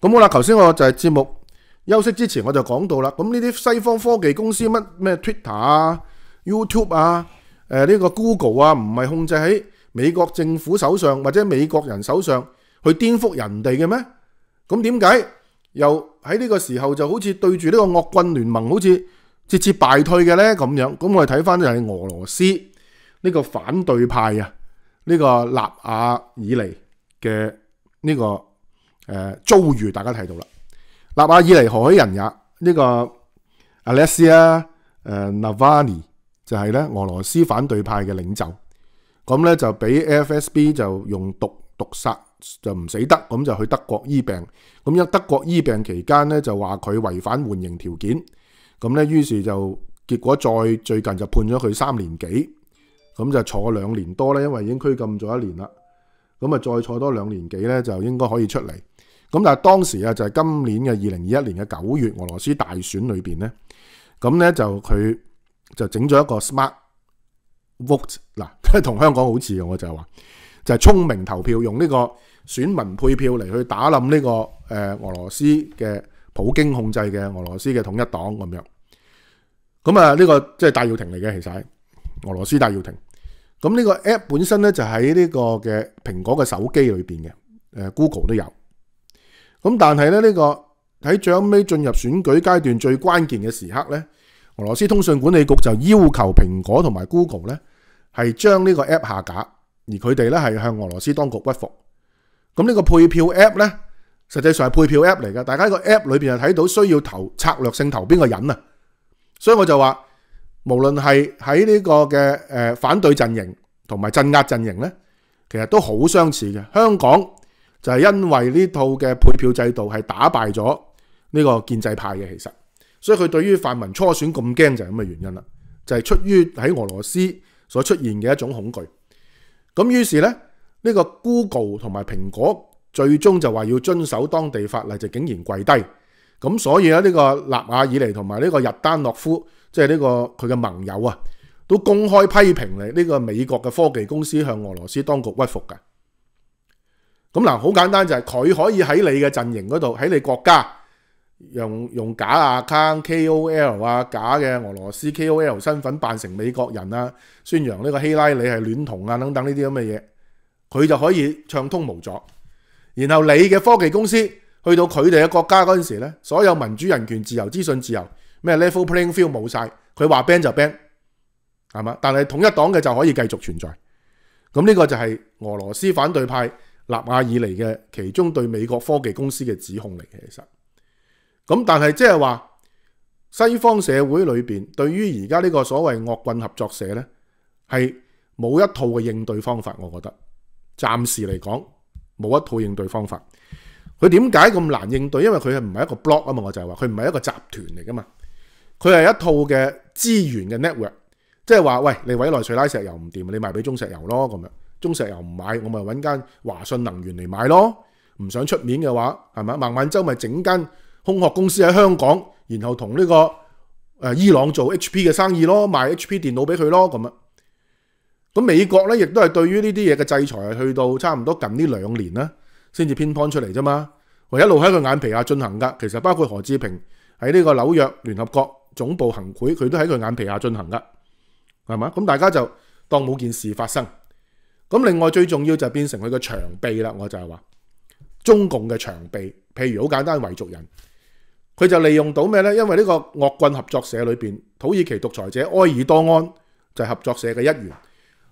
咁好啦，頭先我就係節目休息之前我就講到啦。咁呢啲西方科技公司乜咩 Twitter 啊、YouTube 啊、呢個 Google 啊，唔係控制喺美國政府手上或者美國人手上去顛覆人哋嘅咩？咁點解又喺呢個時候就好似對住呢個惡棍聯盟好似？節節敗退嘅咧，咁樣咁我哋睇翻就係俄羅斯呢個反對派啊，呢個納亞爾尼嘅呢個遭遇，大家睇到啦。納亞爾尼何许人也？呢個阿 n a v a 納 n i 就係咧俄羅斯反對派嘅領袖，咁咧就俾 FSB 就用毒毒殺就唔死得，咁就去德國醫病。咁因德國醫病期間咧就話佢違反換刑條件。咁咧，於是就結果再最近就判咗佢三年幾，咁就坐兩年多呢因為已經拘禁咗一年啦。咁啊，再坐多兩年幾咧，就應該可以出嚟。咁但係當時啊，就係今年嘅二零二一年嘅九月，俄羅斯大選裏面咧，咁咧就佢就整咗一個 smart vote，嗱，同香港好似嘅，我就係話，就係聰明投票，用呢個選民配票嚟去打冧呢個俄羅斯嘅普京控制嘅俄羅斯嘅統一黨咁樣。咁啊，呢个即系大要停嚟嘅，其实系俄罗斯大要停。咁呢个 App 本身咧就喺呢个嘅苹果嘅手机里边嘅，诶 Google 都有。咁但系咧呢个喺最尾进入选举阶段最关键嘅时刻咧，俄罗斯通讯管理局就要求苹果同埋 Google 咧系将呢个 App 下架，而佢哋咧系向俄罗斯当局屈服。咁呢个配票 App 咧，实际上系配票 App 嚟嘅，大家个 App 里边就睇到需要投策略性投边个人啊。所以我就話，無論係喺呢個嘅反對陣營同埋鎮壓陣營咧，其實都好相似嘅。香港就係因為呢套嘅配票制度係打敗咗呢個建制派嘅，其實，所以佢對於泛民初選咁驚就係咁嘅原因啦。就係出於喺俄羅斯所出現嘅一種恐懼。咁於是咧，呢個 Google 同埋蘋果最終就話要遵守當地法例，就竟然跪低。咁所以咧，呢個納瓦爾尼同埋呢個日丹諾夫，即係呢個佢嘅盟友啊，都公開批評嚟呢個美國嘅科技公司向俄羅斯當局屈服㗎。咁嗱，好簡單就係佢可以喺你嘅陣營嗰度，喺你國家用用假 account、KOL 啊、假嘅俄羅斯 KOL 身份扮成美國人啊宣揚呢個希拉里係亂童啊等等呢啲咁嘅嘢，佢就可以暢通無阻。然後你嘅科技公司。去到佢哋嘅國家嗰陣時呢所有民主、人權、自由、資訊、自由，咩 level playing field 冇晒佢話 ban 就 ban，係嘛？但係統一黨嘅就可以繼續存在。咁呢個就係俄羅斯反對派立亞以嚟嘅其中對美國科技公司嘅指控嚟嘅。其實，咁但係即係話，西方社會裏面對於而家呢個所謂惡棍合作社呢係冇一套嘅應對方法。我覺得暫時嚟講冇一套應對方法。佢點解咁難應對？因為佢係唔係一個 block 啊嘛，我就係話佢唔係一個集團嚟噶嘛，佢係一套嘅資源嘅 network，即係話喂，你委內瑞拉石油唔掂，你賣俾中石油咯，咁樣中石油唔買，我咪揾間華信能源嚟買咯，唔想出面嘅話，係咪？孟晚舟咪整間空殼公司喺香港，然後同呢個伊朗做 HP 嘅生意咯，賣 HP 電腦俾佢咯，咁樣。咁美國咧亦都係對於呢啲嘢嘅制裁去到差唔多近呢兩年啦。先至偏方出嚟啫嘛，我一路喺佢眼皮下進行噶。其實包括何志平喺呢個紐約聯合國總部行會，佢都喺佢眼皮下進行噶，係嘛？咁大家就當冇件事發生。咁另外最重要就變成佢嘅長壁啦，我就係話中共嘅長壁。譬如好簡單，維族人佢就利用到咩呢因為呢個惡棍合作社裏面土耳其獨裁者埃爾多安就合作社嘅一員。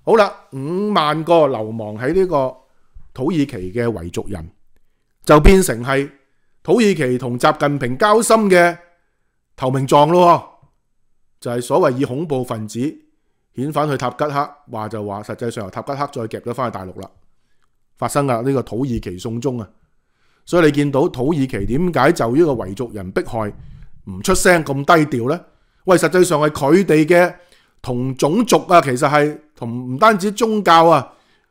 好啦，五萬個流亡喺呢個。土耳其嘅维族人就变成系土耳其同习近平交心嘅投名状咯，就系所谓以恐怖分子遣返去塔吉克，话就话实际上由塔吉克再夹咗翻去大陆啦，发生啊呢个土耳其送终啊，所以你见到土耳其点解就呢个维族人迫害唔出声咁低调呢喂，实际上系佢哋嘅同种族啊，其实系同唔单止宗教啊。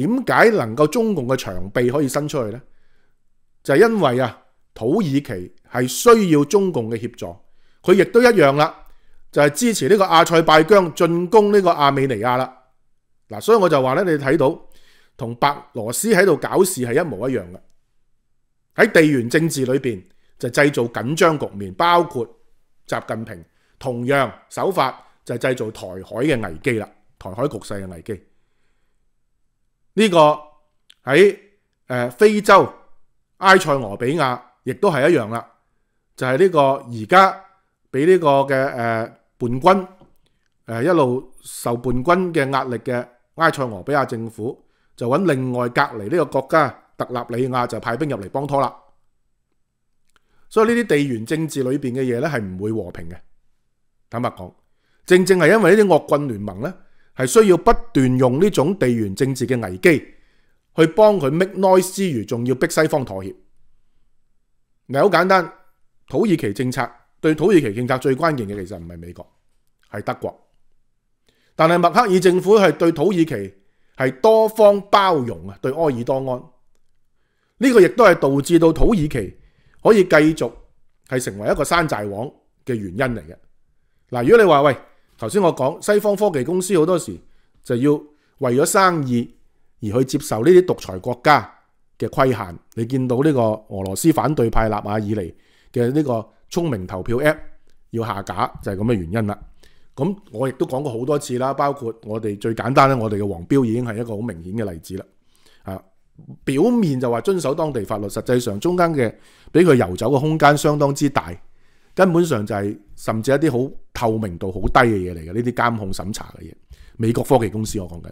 點解能夠中共嘅長臂可以伸出去呢就係因為啊，土耳其係需要中共嘅協助，佢亦都一樣啦，就係支持呢個亞塞拜疆進攻呢個亞美尼亞啦。嗱，所以我就話咧，你睇到同白羅斯喺度搞事係一模一樣嘅，喺地緣政治裏面就製造緊張局面，包括習近平同樣手法就製造台海嘅危機啦，台海局勢嘅危機。呢個喺非洲埃塞俄比亞，亦都係一樣啦。就係呢個而家俾呢個嘅叛軍一路受叛軍嘅壓力嘅埃塞俄比亞政府，就揾另外隔離呢個國家特納里亞，就派兵入嚟幫拖啦。所以呢啲地緣政治裏面嘅嘢咧，係唔會和平嘅。坦白講，正正係因為呢啲惡棍聯盟咧。系需要不断用呢种地缘政治嘅危机去帮佢 make noise 之余，仲要逼西方妥协。嗱，好简单，土耳其政策对土耳其政策最关键嘅其实唔系美国，系德国。但系默克尔政府系对土耳其系多方包容啊，对埃尔多安呢个亦都系导致到土耳其可以继续系成为一个山寨王嘅原因嚟嘅。嗱，如果你话喂。頭先我講西方科技公司好多時就要為咗生意而去接受呢啲獨裁國家嘅規限，你見到呢個俄羅斯反對派立馬以嚟嘅呢個聰明投票 App 要下架，就係咁嘅原因啦。咁我亦都講過好多次啦，包括我哋最簡單咧，我哋嘅黃標已經係一個好明顯嘅例子啦。啊，表面就話遵守當地法律，實際上中間嘅俾佢遊走嘅空間相當之大。根本上就系甚至一啲好透明度好低嘅嘢嚟嘅。呢啲监控审查嘅嘢，美国科技公司我讲紧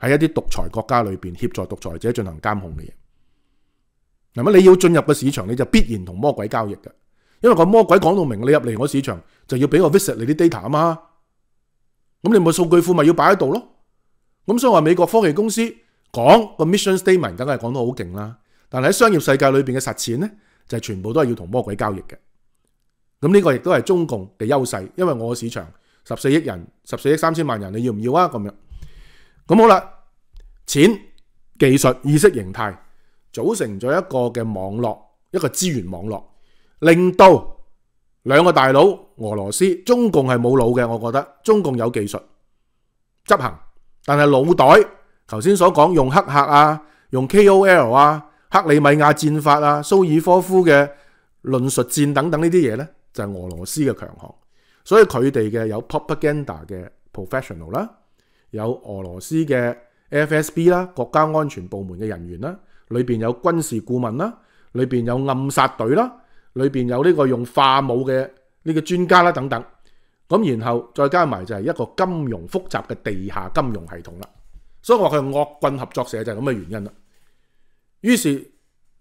喺一啲独裁国家里边协助独裁者进行监控嘅嘢。嗱，咁你要进入个市场，你就必然同魔鬼交易嘅，因为个魔鬼讲到明，你入嚟我市场就要俾個 visit 你啲 data 啊嘛。咁你咪数据库咪要摆喺度咯。咁所以话美国科技公司讲个 mission statement 梗系讲到好劲啦，但系喺商业世界里边嘅实践呢，就全部都系要同魔鬼交易嘅。咁呢個亦都係中共嘅優勢，因為我個市場十四億人，十四億三千萬人，你要唔要啊？咁樣，咁好啦，錢、技術、意識形態組成咗一個嘅網絡，一個資源網絡，令到兩個大佬，俄羅斯、中共係冇腦嘅，我覺得中共有技術執行，但係腦袋頭先所講用黑客啊，用 KOL 啊，克里米亞戰法啊，蘇爾科夫嘅論述戰等等呢啲嘢呢。就係俄羅斯嘅強項，所以佢哋嘅有 propaganda 嘅 professional 啦，有俄羅斯嘅 FSB 啦，國家安全部門嘅人員啦，裏面有軍事顧問啦，裏面有暗殺隊啦，裏面有呢個用化武嘅呢個專家啦等等，咁然後再加埋就係一個金融複雜嘅地下金融系統啦，所以我話佢惡棍合作社就係咁嘅原因啦。於是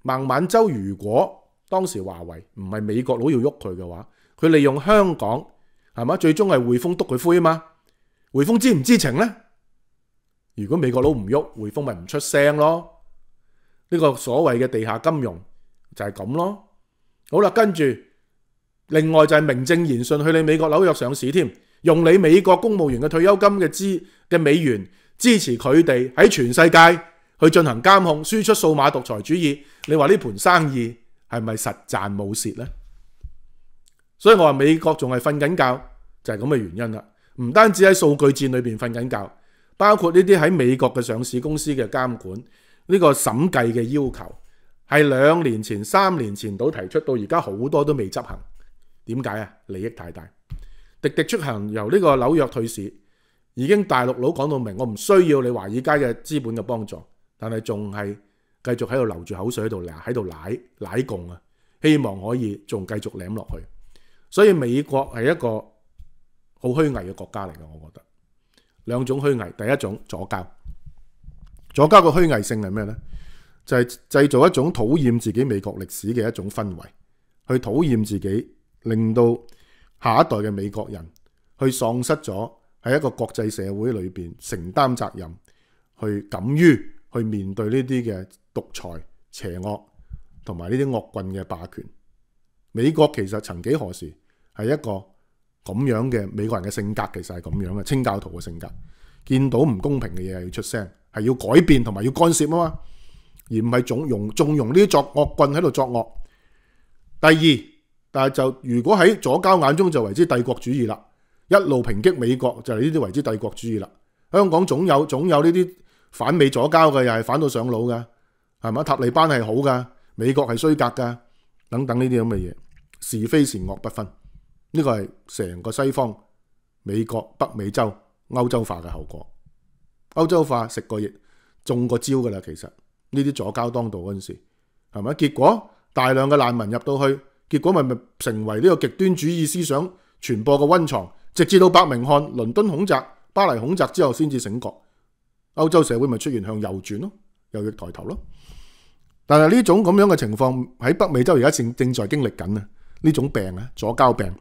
孟晚舟如果當時華為唔係美國佬要喐佢嘅話，佢利用香港係嘛？最終係匯豐督佢灰啊嘛？匯豐知唔知情呢如果美國佬唔喐，匯豐咪唔出聲咯。呢個所謂嘅地下金融就係咁咯。好啦，跟住另外就係名正言順去你美國紐約上市添，用你美國公務員嘅退休金嘅支嘅美元支持佢哋喺全世界去進行監控輸出數碼獨裁主義。你話呢盤生意？系咪實賺冇蝕呢所以我話美國仲係瞓緊覺，就係咁嘅原因啦。唔單止喺數據戰裏面瞓緊覺，包括呢啲喺美國嘅上市公司嘅監管，呢個審計嘅要求，係兩年前、三年前都提出，到而家好多都未執行。點解啊？利益太大。滴滴出行由呢個紐約退市，已經大陸佬講到明，我唔需要你華爾街嘅資本嘅幫助，但係仲係。继续喺度流住口水喺度，舐喺度舐舐共啊！希望可以仲继续舐落去。所以美国系一个好虚伪嘅国家嚟嘅，我觉得两种虚伪。第一种左教，左教嘅虚伪性系咩呢就系制造一种讨厌自己美国历史嘅一种氛围，去讨厌自己，令到下一代嘅美国人去丧失咗喺一个国际社会里边承担责任，去敢于去面对呢啲嘅。獨裁、邪惡同埋呢啲惡棍嘅霸權，美國其實曾幾何時係一個咁樣嘅美國人嘅性格，其實係咁樣嘅清教徒嘅性格，見到唔公平嘅嘢係要出聲，係要改變同埋要干涉啊嘛，而唔係縱容。縱容呢啲作惡棍喺度作惡。第二，但係就如果喺左交眼中就為之帝國主義啦，一路抨擊美國就係呢啲為之帝國主義啦。香港總有總有呢啲反美左交嘅，又係反到上腦嘅。系咪塔利班係好噶，美國係衰格噶，等等呢啲咁嘅嘢，是非善惡不分，呢個係成個西方、美國、北美洲、歐洲化嘅後果。歐洲化食過熱，中過招噶啦。其實呢啲左膠當道嗰時，係咪？結果大量嘅難民入到去，結果咪咪成為呢個極端主義思想傳播嘅溫床。直至到伯明漢、倫敦恐襲、巴黎恐襲之後，先至醒覺。歐洲社會咪出現向右轉咯，右翼抬頭咯。但系呢种咁样嘅情况喺北美洲而家正正在经历紧啊呢种病啊左交病，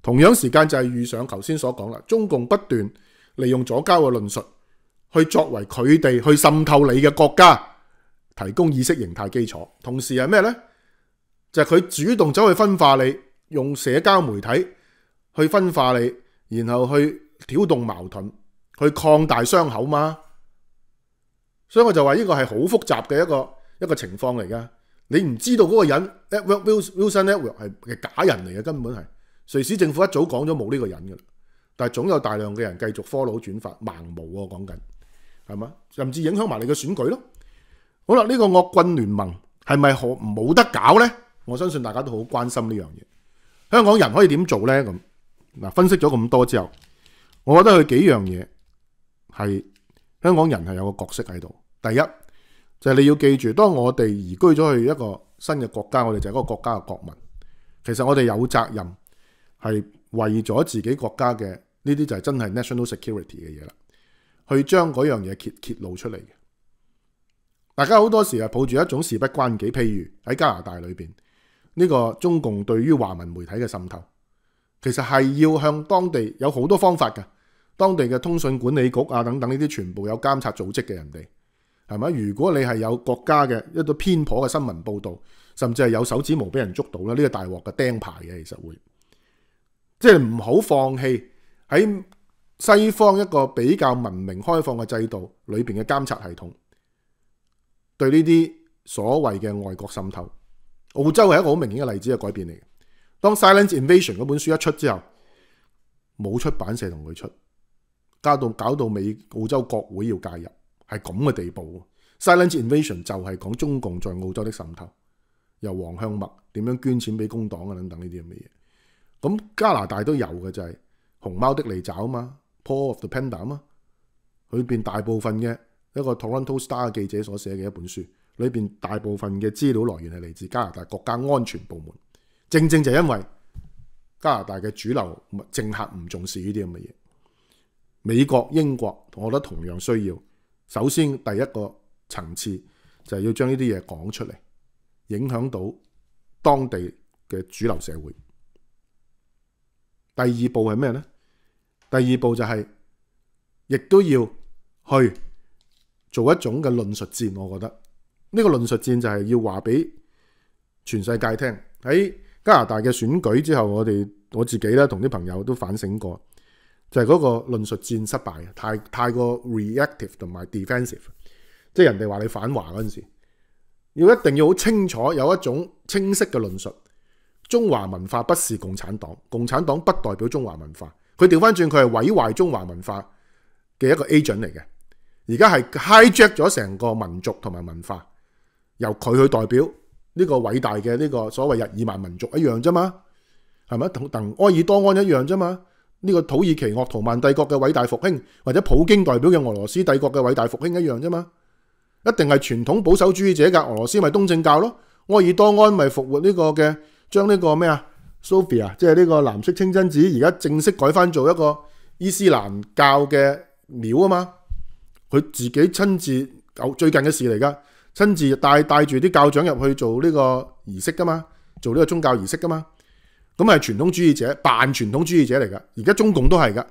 同样时间就系遇上头先所讲啦，中共不断利用左交嘅论述去作为佢哋去渗透你嘅国家，提供意识形态基础。同时系咩呢就系佢主动走去分化你，用社交媒体去分化你，然后去挑动矛盾，去扩大伤口嘛。所以我就话呢个系好复杂嘅一个。一个情况嚟噶，你唔知道嗰个人 Edward Wilson Edward 系系假人嚟嘅，根本系瑞士政府一早讲咗冇呢个人噶啦，但系总有大量嘅人继续 follow 转发，盲無啊讲紧系嘛，甚至影响埋你嘅选举咯。好啦，呢个恶棍联盟系咪可冇得搞呢？我相信大家都好关心呢样嘢，香港人可以点做呢？咁嗱，分析咗咁多之后，我觉得佢几样嘢系香港人系有个角色喺度。第一。就係你要記住，當我哋移居咗去一個新嘅國家，我哋就係一個國家嘅國民。其實我哋有責任係為咗自己國家嘅呢啲就係真係 national security 嘅嘢啦，去將嗰樣嘢揭揭露出嚟。大家好多時係抱住一種事不關己。譬如喺加拿大裏面呢個中共對於華文媒體嘅滲透，其實係要向當地有好多方法㗎。當地嘅通訊管理局啊，等等呢啲全部有監察組織嘅人哋。系咪？如果你系有国家嘅一個偏颇嘅新闻报道，甚至系有手指毛俾人捉到咧，呢个大镬嘅钉牌嘅，其实会即系唔好放弃喺西方一个比较文明开放嘅制度里边嘅监察系统，对呢啲所谓嘅外国渗透，澳洲系一个好明显嘅例子嘅改变嚟嘅。当《Silence Invasion》嗰本书一出之后，冇出版社同佢出，搞到搞到美澳洲国会要介入。系咁嘅地步，Silence Invasion 就係講中共在澳洲的滲透，由黃向墨點樣捐錢俾工黨啊，等等呢啲咁嘅嘢。咁加拿大都有嘅就係《熊貓的利爪》啊嘛，《Paul of the Panda》啊嘛，裏面大部分嘅一個 Toronto Star 記者所寫嘅一本書，裏面大部分嘅資料來源係嚟自加拿大國家安全部門。正正就因為加拿大嘅主流政客唔重視呢啲咁嘅嘢，美國、英國，我覺得同樣需要。首先，第一個層次就係要將呢啲嘢講出嚟，影響到當地嘅主流社會。第二步係咩呢第二步就係，亦都要去做一種嘅論述戰。我覺得呢個論述戰就係要話俾全世界聽。喺加拿大嘅選舉之後，我哋我自己同啲朋友都反省過。就系嗰个论述战失败，太太过 reactive 同埋 defensive，即系人哋话你反华嗰阵时，要一定要好清楚，有一种清晰嘅论述。中华文化不是共产党，共产党不代表中华文化，佢调翻转佢系毁坏中华文化嘅一个 agent 嚟嘅。而家系 h i j a c k 咗成个民族同埋文化，由佢去代表呢个伟大嘅呢个所谓日耳曼民族一样啫嘛，系咪同同埃尔多安一样啫嘛？呢個土耳其鄂圖曼帝國嘅偉大復興，或者普京代表嘅俄羅斯帝國嘅偉大復興一樣啫嘛，一定係傳統保守主義者㗎，俄羅斯咪東正教咯，埃爾多安咪復活呢個嘅將呢個咩啊，h i a 即係呢個藍色清真寺，而家正式改翻做一個伊斯蘭教嘅廟啊嘛，佢自己親自最近嘅事嚟噶，親自帶帶住啲教長入去做呢個儀式噶嘛，做呢個宗教儀式噶嘛。咁係傳統主義者、扮傳統主義者嚟噶，而家中共都係噶，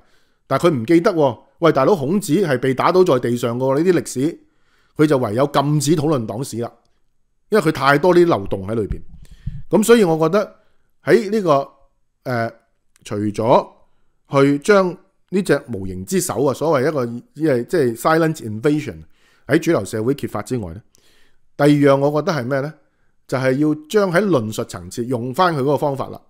但佢唔記得喎。喂，大佬，孔子係被打倒在地上噶喎，呢啲歷史佢就唯有禁止討論黨史啦，因為佢太多啲漏洞喺裏面。咁所以，我覺得喺呢個誒，除咗去將呢只無形之手啊，所謂一個即係即 silence invasion 喺主流社會揭發之外咧，第二樣我覺得係咩咧？就係要將喺論述層次用翻佢嗰個方法啦。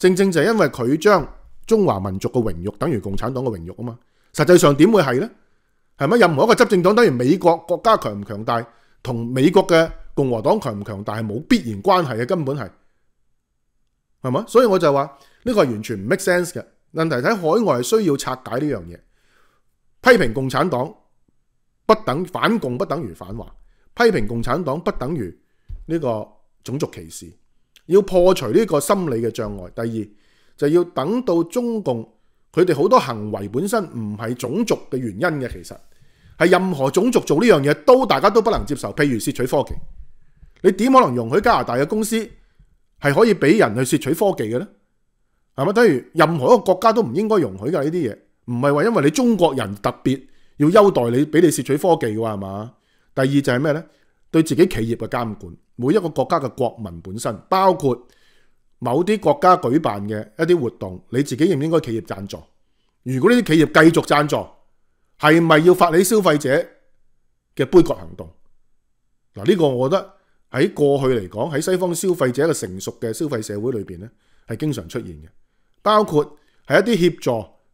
正正就系因为佢将中华民族嘅荣辱等于共产党嘅荣辱啊嘛，实际上点会系呢系咪？任何一个执政党，等于美国国家强唔强大，同美国嘅共和党强唔强大系冇必然关系嘅，根本系系嘛？所以我就话呢个系完全唔 make sense 嘅问题。喺海外需要拆解呢样嘢，批评共产党不等反共不等于反华，批评共产党不等于呢个种族歧视。要破除呢個心理嘅障礙。第二，就要等到中共佢哋好多行為本身唔係種族嘅原因嘅，其實係任何種族做呢樣嘢都大家都不能接受。譬如竊取科技，你點可能容許加拿大嘅公司係可以俾人去竊取科技嘅呢？係咪？等於任何一個國家都唔應該容許㗎呢啲嘢，唔係話因為你中國人特別要優待你，俾你竊取科技係嘛？第二就係咩呢？對自己企業嘅監管，每一個國家嘅國民本身，包括某啲國家舉辦嘅一啲活動，你自己应唔应該企業贊助？如果呢啲企業繼續贊助，係咪要發起消費者嘅杯葛行動？嗱，呢個我覺得喺過去嚟講，喺西方消費者嘅成熟嘅消費社會裏面咧，係經常出現嘅，包括係一啲協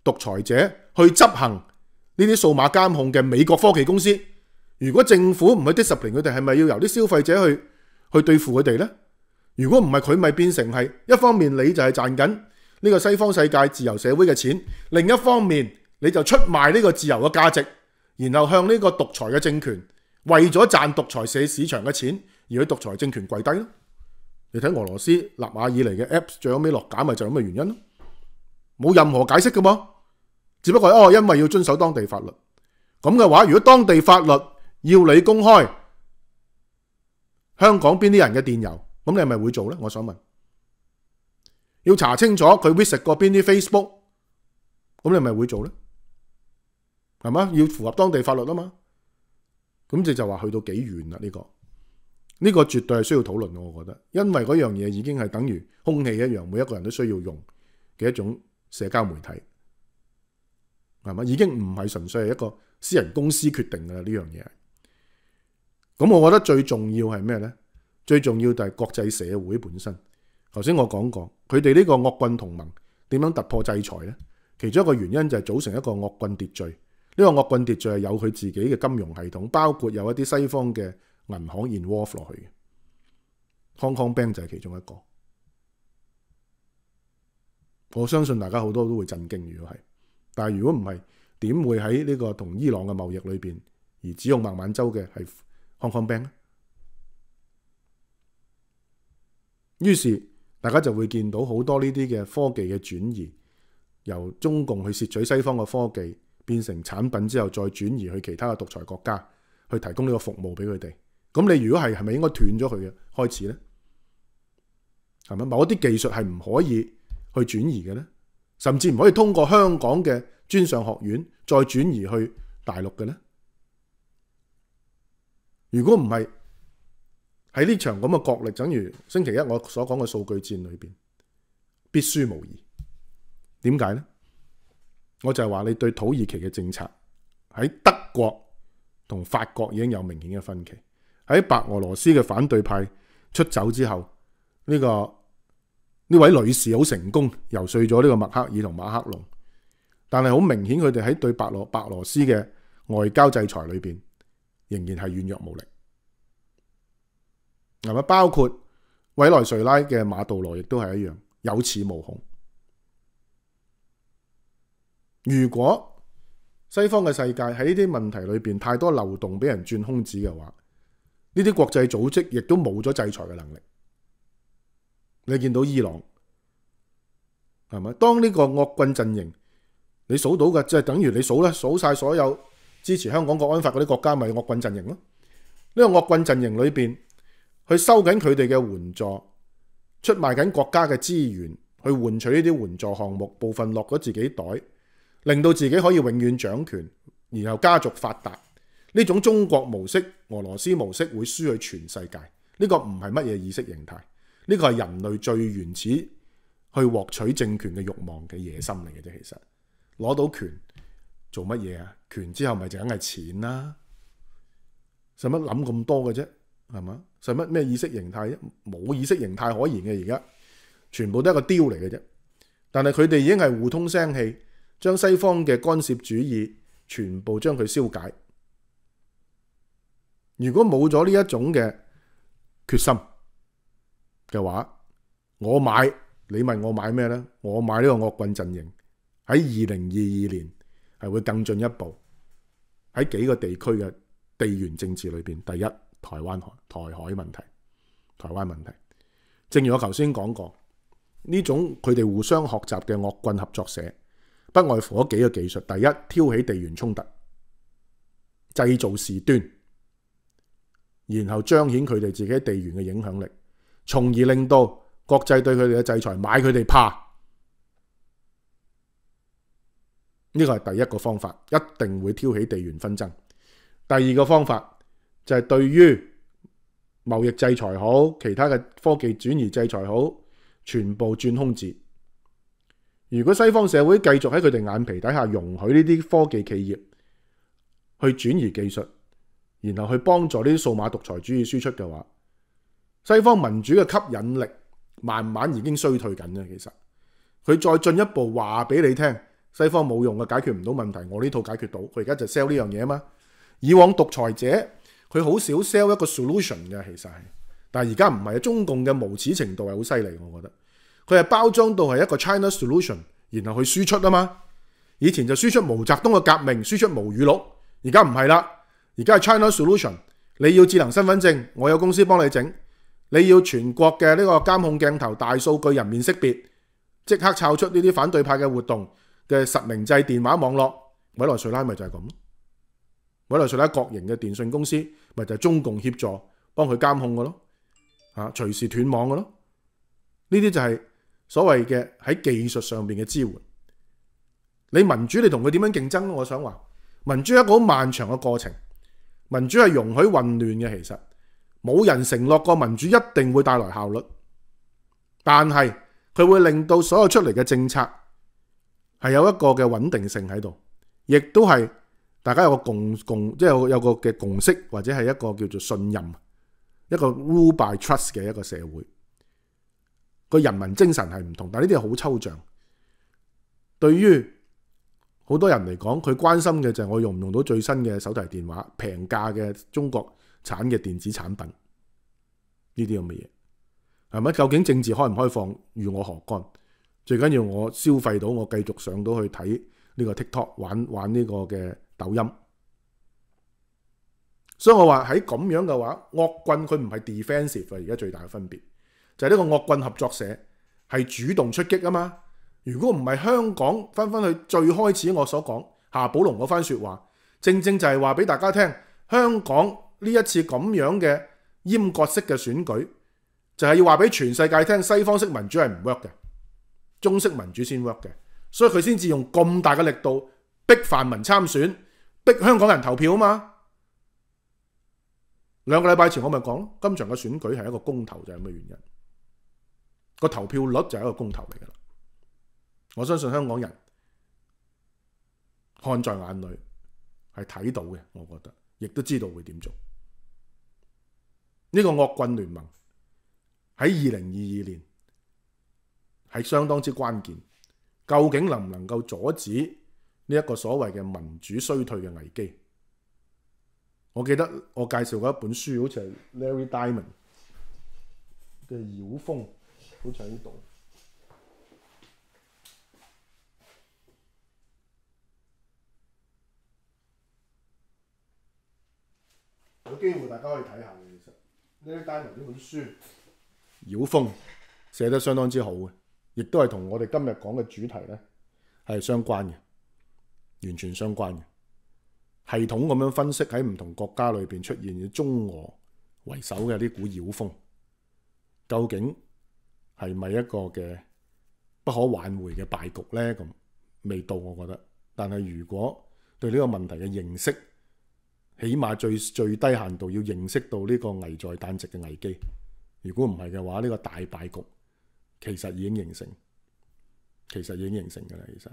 助獨裁者去執行呢啲數碼監控嘅美國科技公司。如果政府唔去 discipline 佢哋，係咪要由啲消費者去去對付佢哋呢如果唔係佢，咪變成係一方面你就係賺緊呢個西方世界自由社會嘅錢，另一方面你就出賣呢個自由嘅價值，然後向呢個獨裁嘅政權為咗賺獨裁社市場嘅錢而去獨裁政權跪低咯。你睇俄羅斯、納馬以嚟嘅 Apps 最後尾落架，咪就咁嘅原因咯，冇任何解釋嘅噃。只不過哦，因為要遵守當地法律咁嘅話，如果當地法律，要你公开香港边啲人嘅电邮，咁你系咪会做呢我想问，要查清楚佢 visit 过边啲 Facebook，咁你系咪会做呢系嘛，要符合当地法律啊嘛。咁就就话去到几远啦呢个？呢个绝对系需要讨论，我觉得，因为嗰样嘢已经系等于空气一样，每一个人都需要用嘅一种社交媒体，系嘛？已经唔系纯粹系一个私人公司决定噶啦呢样嘢。咁我覺得最重要係咩呢最重要就係國際社會本身。頭先我講過，佢哋呢個惡棍同盟點樣突破制裁呢其中一個原因就係組成一個惡棍秩序。呢個惡棍秩序係有佢自己嘅金融系統，包括有一啲西方嘅銀行現窩伏落去嘅。Hong Kong Bank 就係其中一個。我相信大家好多都會震驚，如果係，但係如果唔係，點會喺呢個同伊朗嘅貿易裏面，而只用孟晚舟嘅係？抗抗病咧，于是大家就会见到好多呢啲嘅科技嘅转移，由中共去攝取西方嘅科技，变成产品之后再转移去其他嘅独裁国家，去提供呢个服务俾佢哋。咁你如果系系咪应该断咗佢嘅开始呢？系咪某啲技术系唔可以去转移嘅呢？甚至唔可以通过香港嘅专上学院再转移去大陆嘅呢？如果唔系喺呢场咁嘅角力，等于星期一我所讲嘅数据战里边，必输无疑。点解呢我就系话你对土耳其嘅政策喺德国同法国已经有明显嘅分歧。喺白俄罗斯嘅反对派出走之后，呢个呢位女士好成功游说咗呢个默克尔同马克龙，但系好明显佢哋喺对白罗白俄罗斯嘅外交制裁里边。仍然系软弱无力，系咪？包括委内瑞拉嘅马杜罗亦都系一样有恃无恐。如果西方嘅世界喺呢啲问题里边太多漏洞俾人轉空子嘅话，呢啲国际组织亦都冇咗制裁嘅能力。你见到伊朗系咪？当呢个恶棍阵营，你数到嘅即系等于你数数晒所有。支持香港國安法嗰啲國家咪惡棍陣營咯？呢個惡棍陣營裏边去收緊佢哋嘅援助，出賣緊國家嘅資源，去換取呢啲援助項目部分落咗自己袋，令到自己可以永遠掌權，然後家族發達。呢種中國模式、俄羅斯模式會輸去全世界。呢個唔係乜嘢意識形態，呢個係人類最原始去獲取政權嘅慾望嘅野心嚟嘅啫。其實攞到權。做乜嘢啊？權之後咪就係錢啦，使乜諗咁多嘅啫？係嘛？使乜咩意識形態啫？冇意識形態可言嘅而家，全部都係個雕嚟嘅啫。但係佢哋已經係互通聲氣，將西方嘅干涉主義全部將佢消解。如果冇咗呢一種嘅決心嘅話，我買你問我買咩呢？我買呢個惡棍陣營喺二零二二年。会更进一步喺几个地区嘅地缘政治里边，第一台湾台海问题、台湾问题，正如我头先讲过，呢种佢哋互相学习嘅恶棍合作社，不外乎嗰几个技术：，第一挑起地缘冲突，制造事端，然后彰显佢哋自己地缘嘅影响力，从而令到国际对佢哋嘅制裁，买佢哋怕。呢個係第一個方法，一定會挑起地緣紛爭。第二個方法就係對於貿易制裁好，其他嘅科技轉移制裁好，全部轉空置。如果西方社會繼續喺佢哋眼皮底下容許呢啲科技企業去轉移技術，然後去幫助呢啲數碼獨裁主義輸出嘅話，西方民主嘅吸引力慢慢已經衰退緊啊！其實佢再進一步話俾你聽。西方冇用嘅，解決唔到問題。我呢套解決到，佢而家就 sell 呢樣嘢啊嘛。以往獨裁者佢好少 sell 一個 solution 嘅，其實係，但而家唔係。中共嘅無恥程度係好犀利，我覺得佢係包裝到係一個 China solution，然後去輸出啊嘛。以前就輸出毛澤東嘅革命，輸出毛語錄，而家唔係啦，而家係 China solution。你要智能身份證，我有公司幫你整。你要全國嘅呢個監控鏡頭、大數據、人面識別，即刻抄出呢啲反對派嘅活動。嘅实名制电话网络，委内瑞拉咪就系咁，委内瑞拉国营嘅电信公司咪就系中共协助帮佢监控嘅咯，隨随时断网嘅咯，呢啲就系所谓嘅喺技术上面嘅支援。你民主你同佢点样竞争？我想话民主一个好漫长嘅过程，民主系容许混乱嘅，其实冇人承诺过民主一定会带来效率，但系佢会令到所有出嚟嘅政策。系有一个嘅稳定性喺度，亦都系大家有个共共，即系有个嘅共识，或者系一个叫做信任，一个 rule by trust 嘅一个社会。个人民精神系唔同，但系呢啲好抽象。对于好多人嚟讲，佢关心嘅就系我用唔用到最新嘅手提电话、平价嘅中国产嘅电子产品呢啲咁嘅嘢，系咪？究竟政治开唔开放与我何干？最緊要我消費到，我繼續上到去睇呢個 TikTok 玩玩呢個嘅抖音，所以我話喺咁樣嘅話，惡棍佢唔係 defensive，而家最大嘅分別就係呢個惡棍合作社係主動出擊啊嘛！如果唔係香港，分分去最開始我所講夏寶龍嗰番説話，正正就係話俾大家聽，香港呢一次咁樣嘅閩割式嘅選舉，就係要話俾全世界聽，西方式民主係唔 work 嘅。中式民主先 work 嘅，所以佢先至用咁大嘅力度逼泛民参选逼香港人投票啊嘛。两个礼拜前我咪讲咯，今场嘅选举系一个公投就系咁嘅原因，个投票率就系一个公投嚟嘅啦。我相信香港人看在眼里系睇到嘅，我觉得亦都知道会点做。呢个恶棍联盟喺二零二二年。系相当之关键，究竟能唔能够阻止呢一个所谓嘅民主衰退嘅危机？我记得我介绍過一本书，好似系 Larry Diamond 嘅《妖风》，好喺呢度，有機會大家可以睇下嘅。其实 Larry Diamond 呢本书《妖风》写得相当之好嘅。亦都係同我哋今日講嘅主題呢係相關嘅，完全相關嘅。系統咁樣分析喺唔同國家裏面出現以中俄為首嘅呢股妖風，究竟係咪一個嘅不可挽回嘅敗局呢咁未到，我覺得。但係如果對呢個問題嘅認識，起碼最最低限度要認識到呢個危在旦夕嘅危機。如果唔係嘅話，呢個大敗局。其實已經形成，其實已經形成嘅啦。其實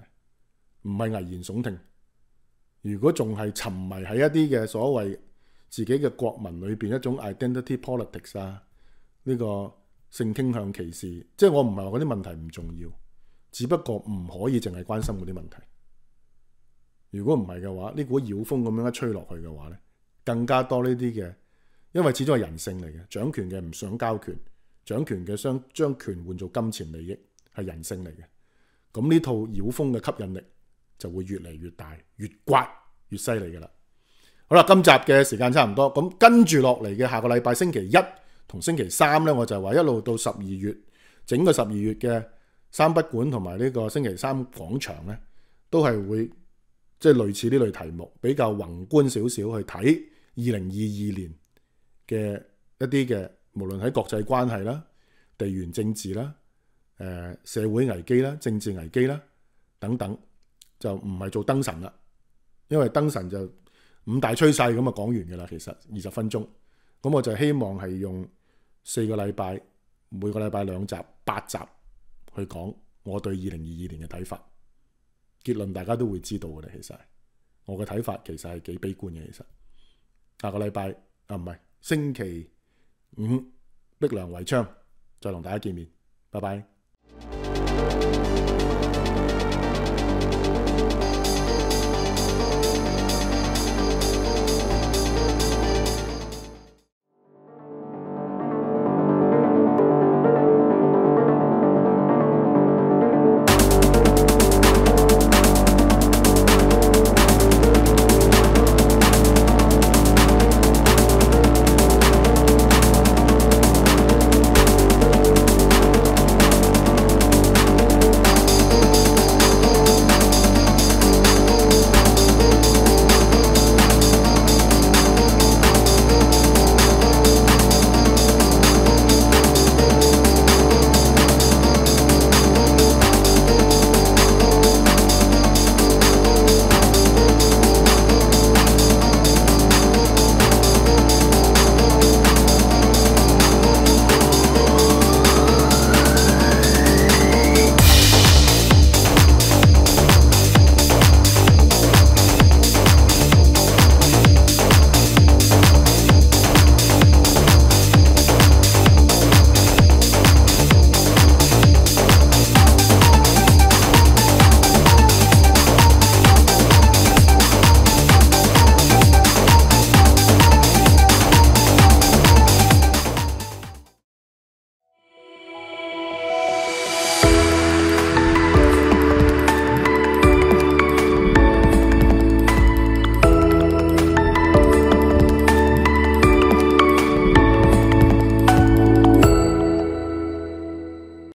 唔係危言聳聽。如果仲係沉迷喺一啲嘅所謂自己嘅國民裏邊一種 identity politics 啊，呢個性傾向歧視，即係我唔係話嗰啲問題唔重要，只不過唔可以淨係關心嗰啲問題。如果唔係嘅話，呢股妖風咁樣一吹落去嘅話咧，更加多呢啲嘅，因為始終係人性嚟嘅，掌權嘅唔想交權。掌權嘅商將權換做金錢利益係人性嚟嘅，咁呢套妖風嘅吸引力就會越嚟越大，越刮越犀利㗎啦。好啦，今集嘅時間差唔多，咁跟住落嚟嘅下個禮拜星期一同星期三呢我就話一路到十二月，整個十二月嘅三不館同埋呢個星期三廣場呢都係會即係類似呢類題目，比較宏觀少少去睇二零二二年嘅一啲嘅。無論喺國際關係啦、地緣政治啦、社會危機啦、政治危機啦等等，就唔係做燈神啦，因為燈神就五大趨勢咁啊講完嘅啦。其實二十分鐘，咁我就希望係用四個禮拜，每個禮拜兩集八集去講我對二零二二年嘅睇法結論，大家都會知道嘅啦。其實我嘅睇法其實係幾悲觀嘅。其實下個禮拜啊，唔係星期。嗯，壁梁围窗，再同大家见面，拜拜。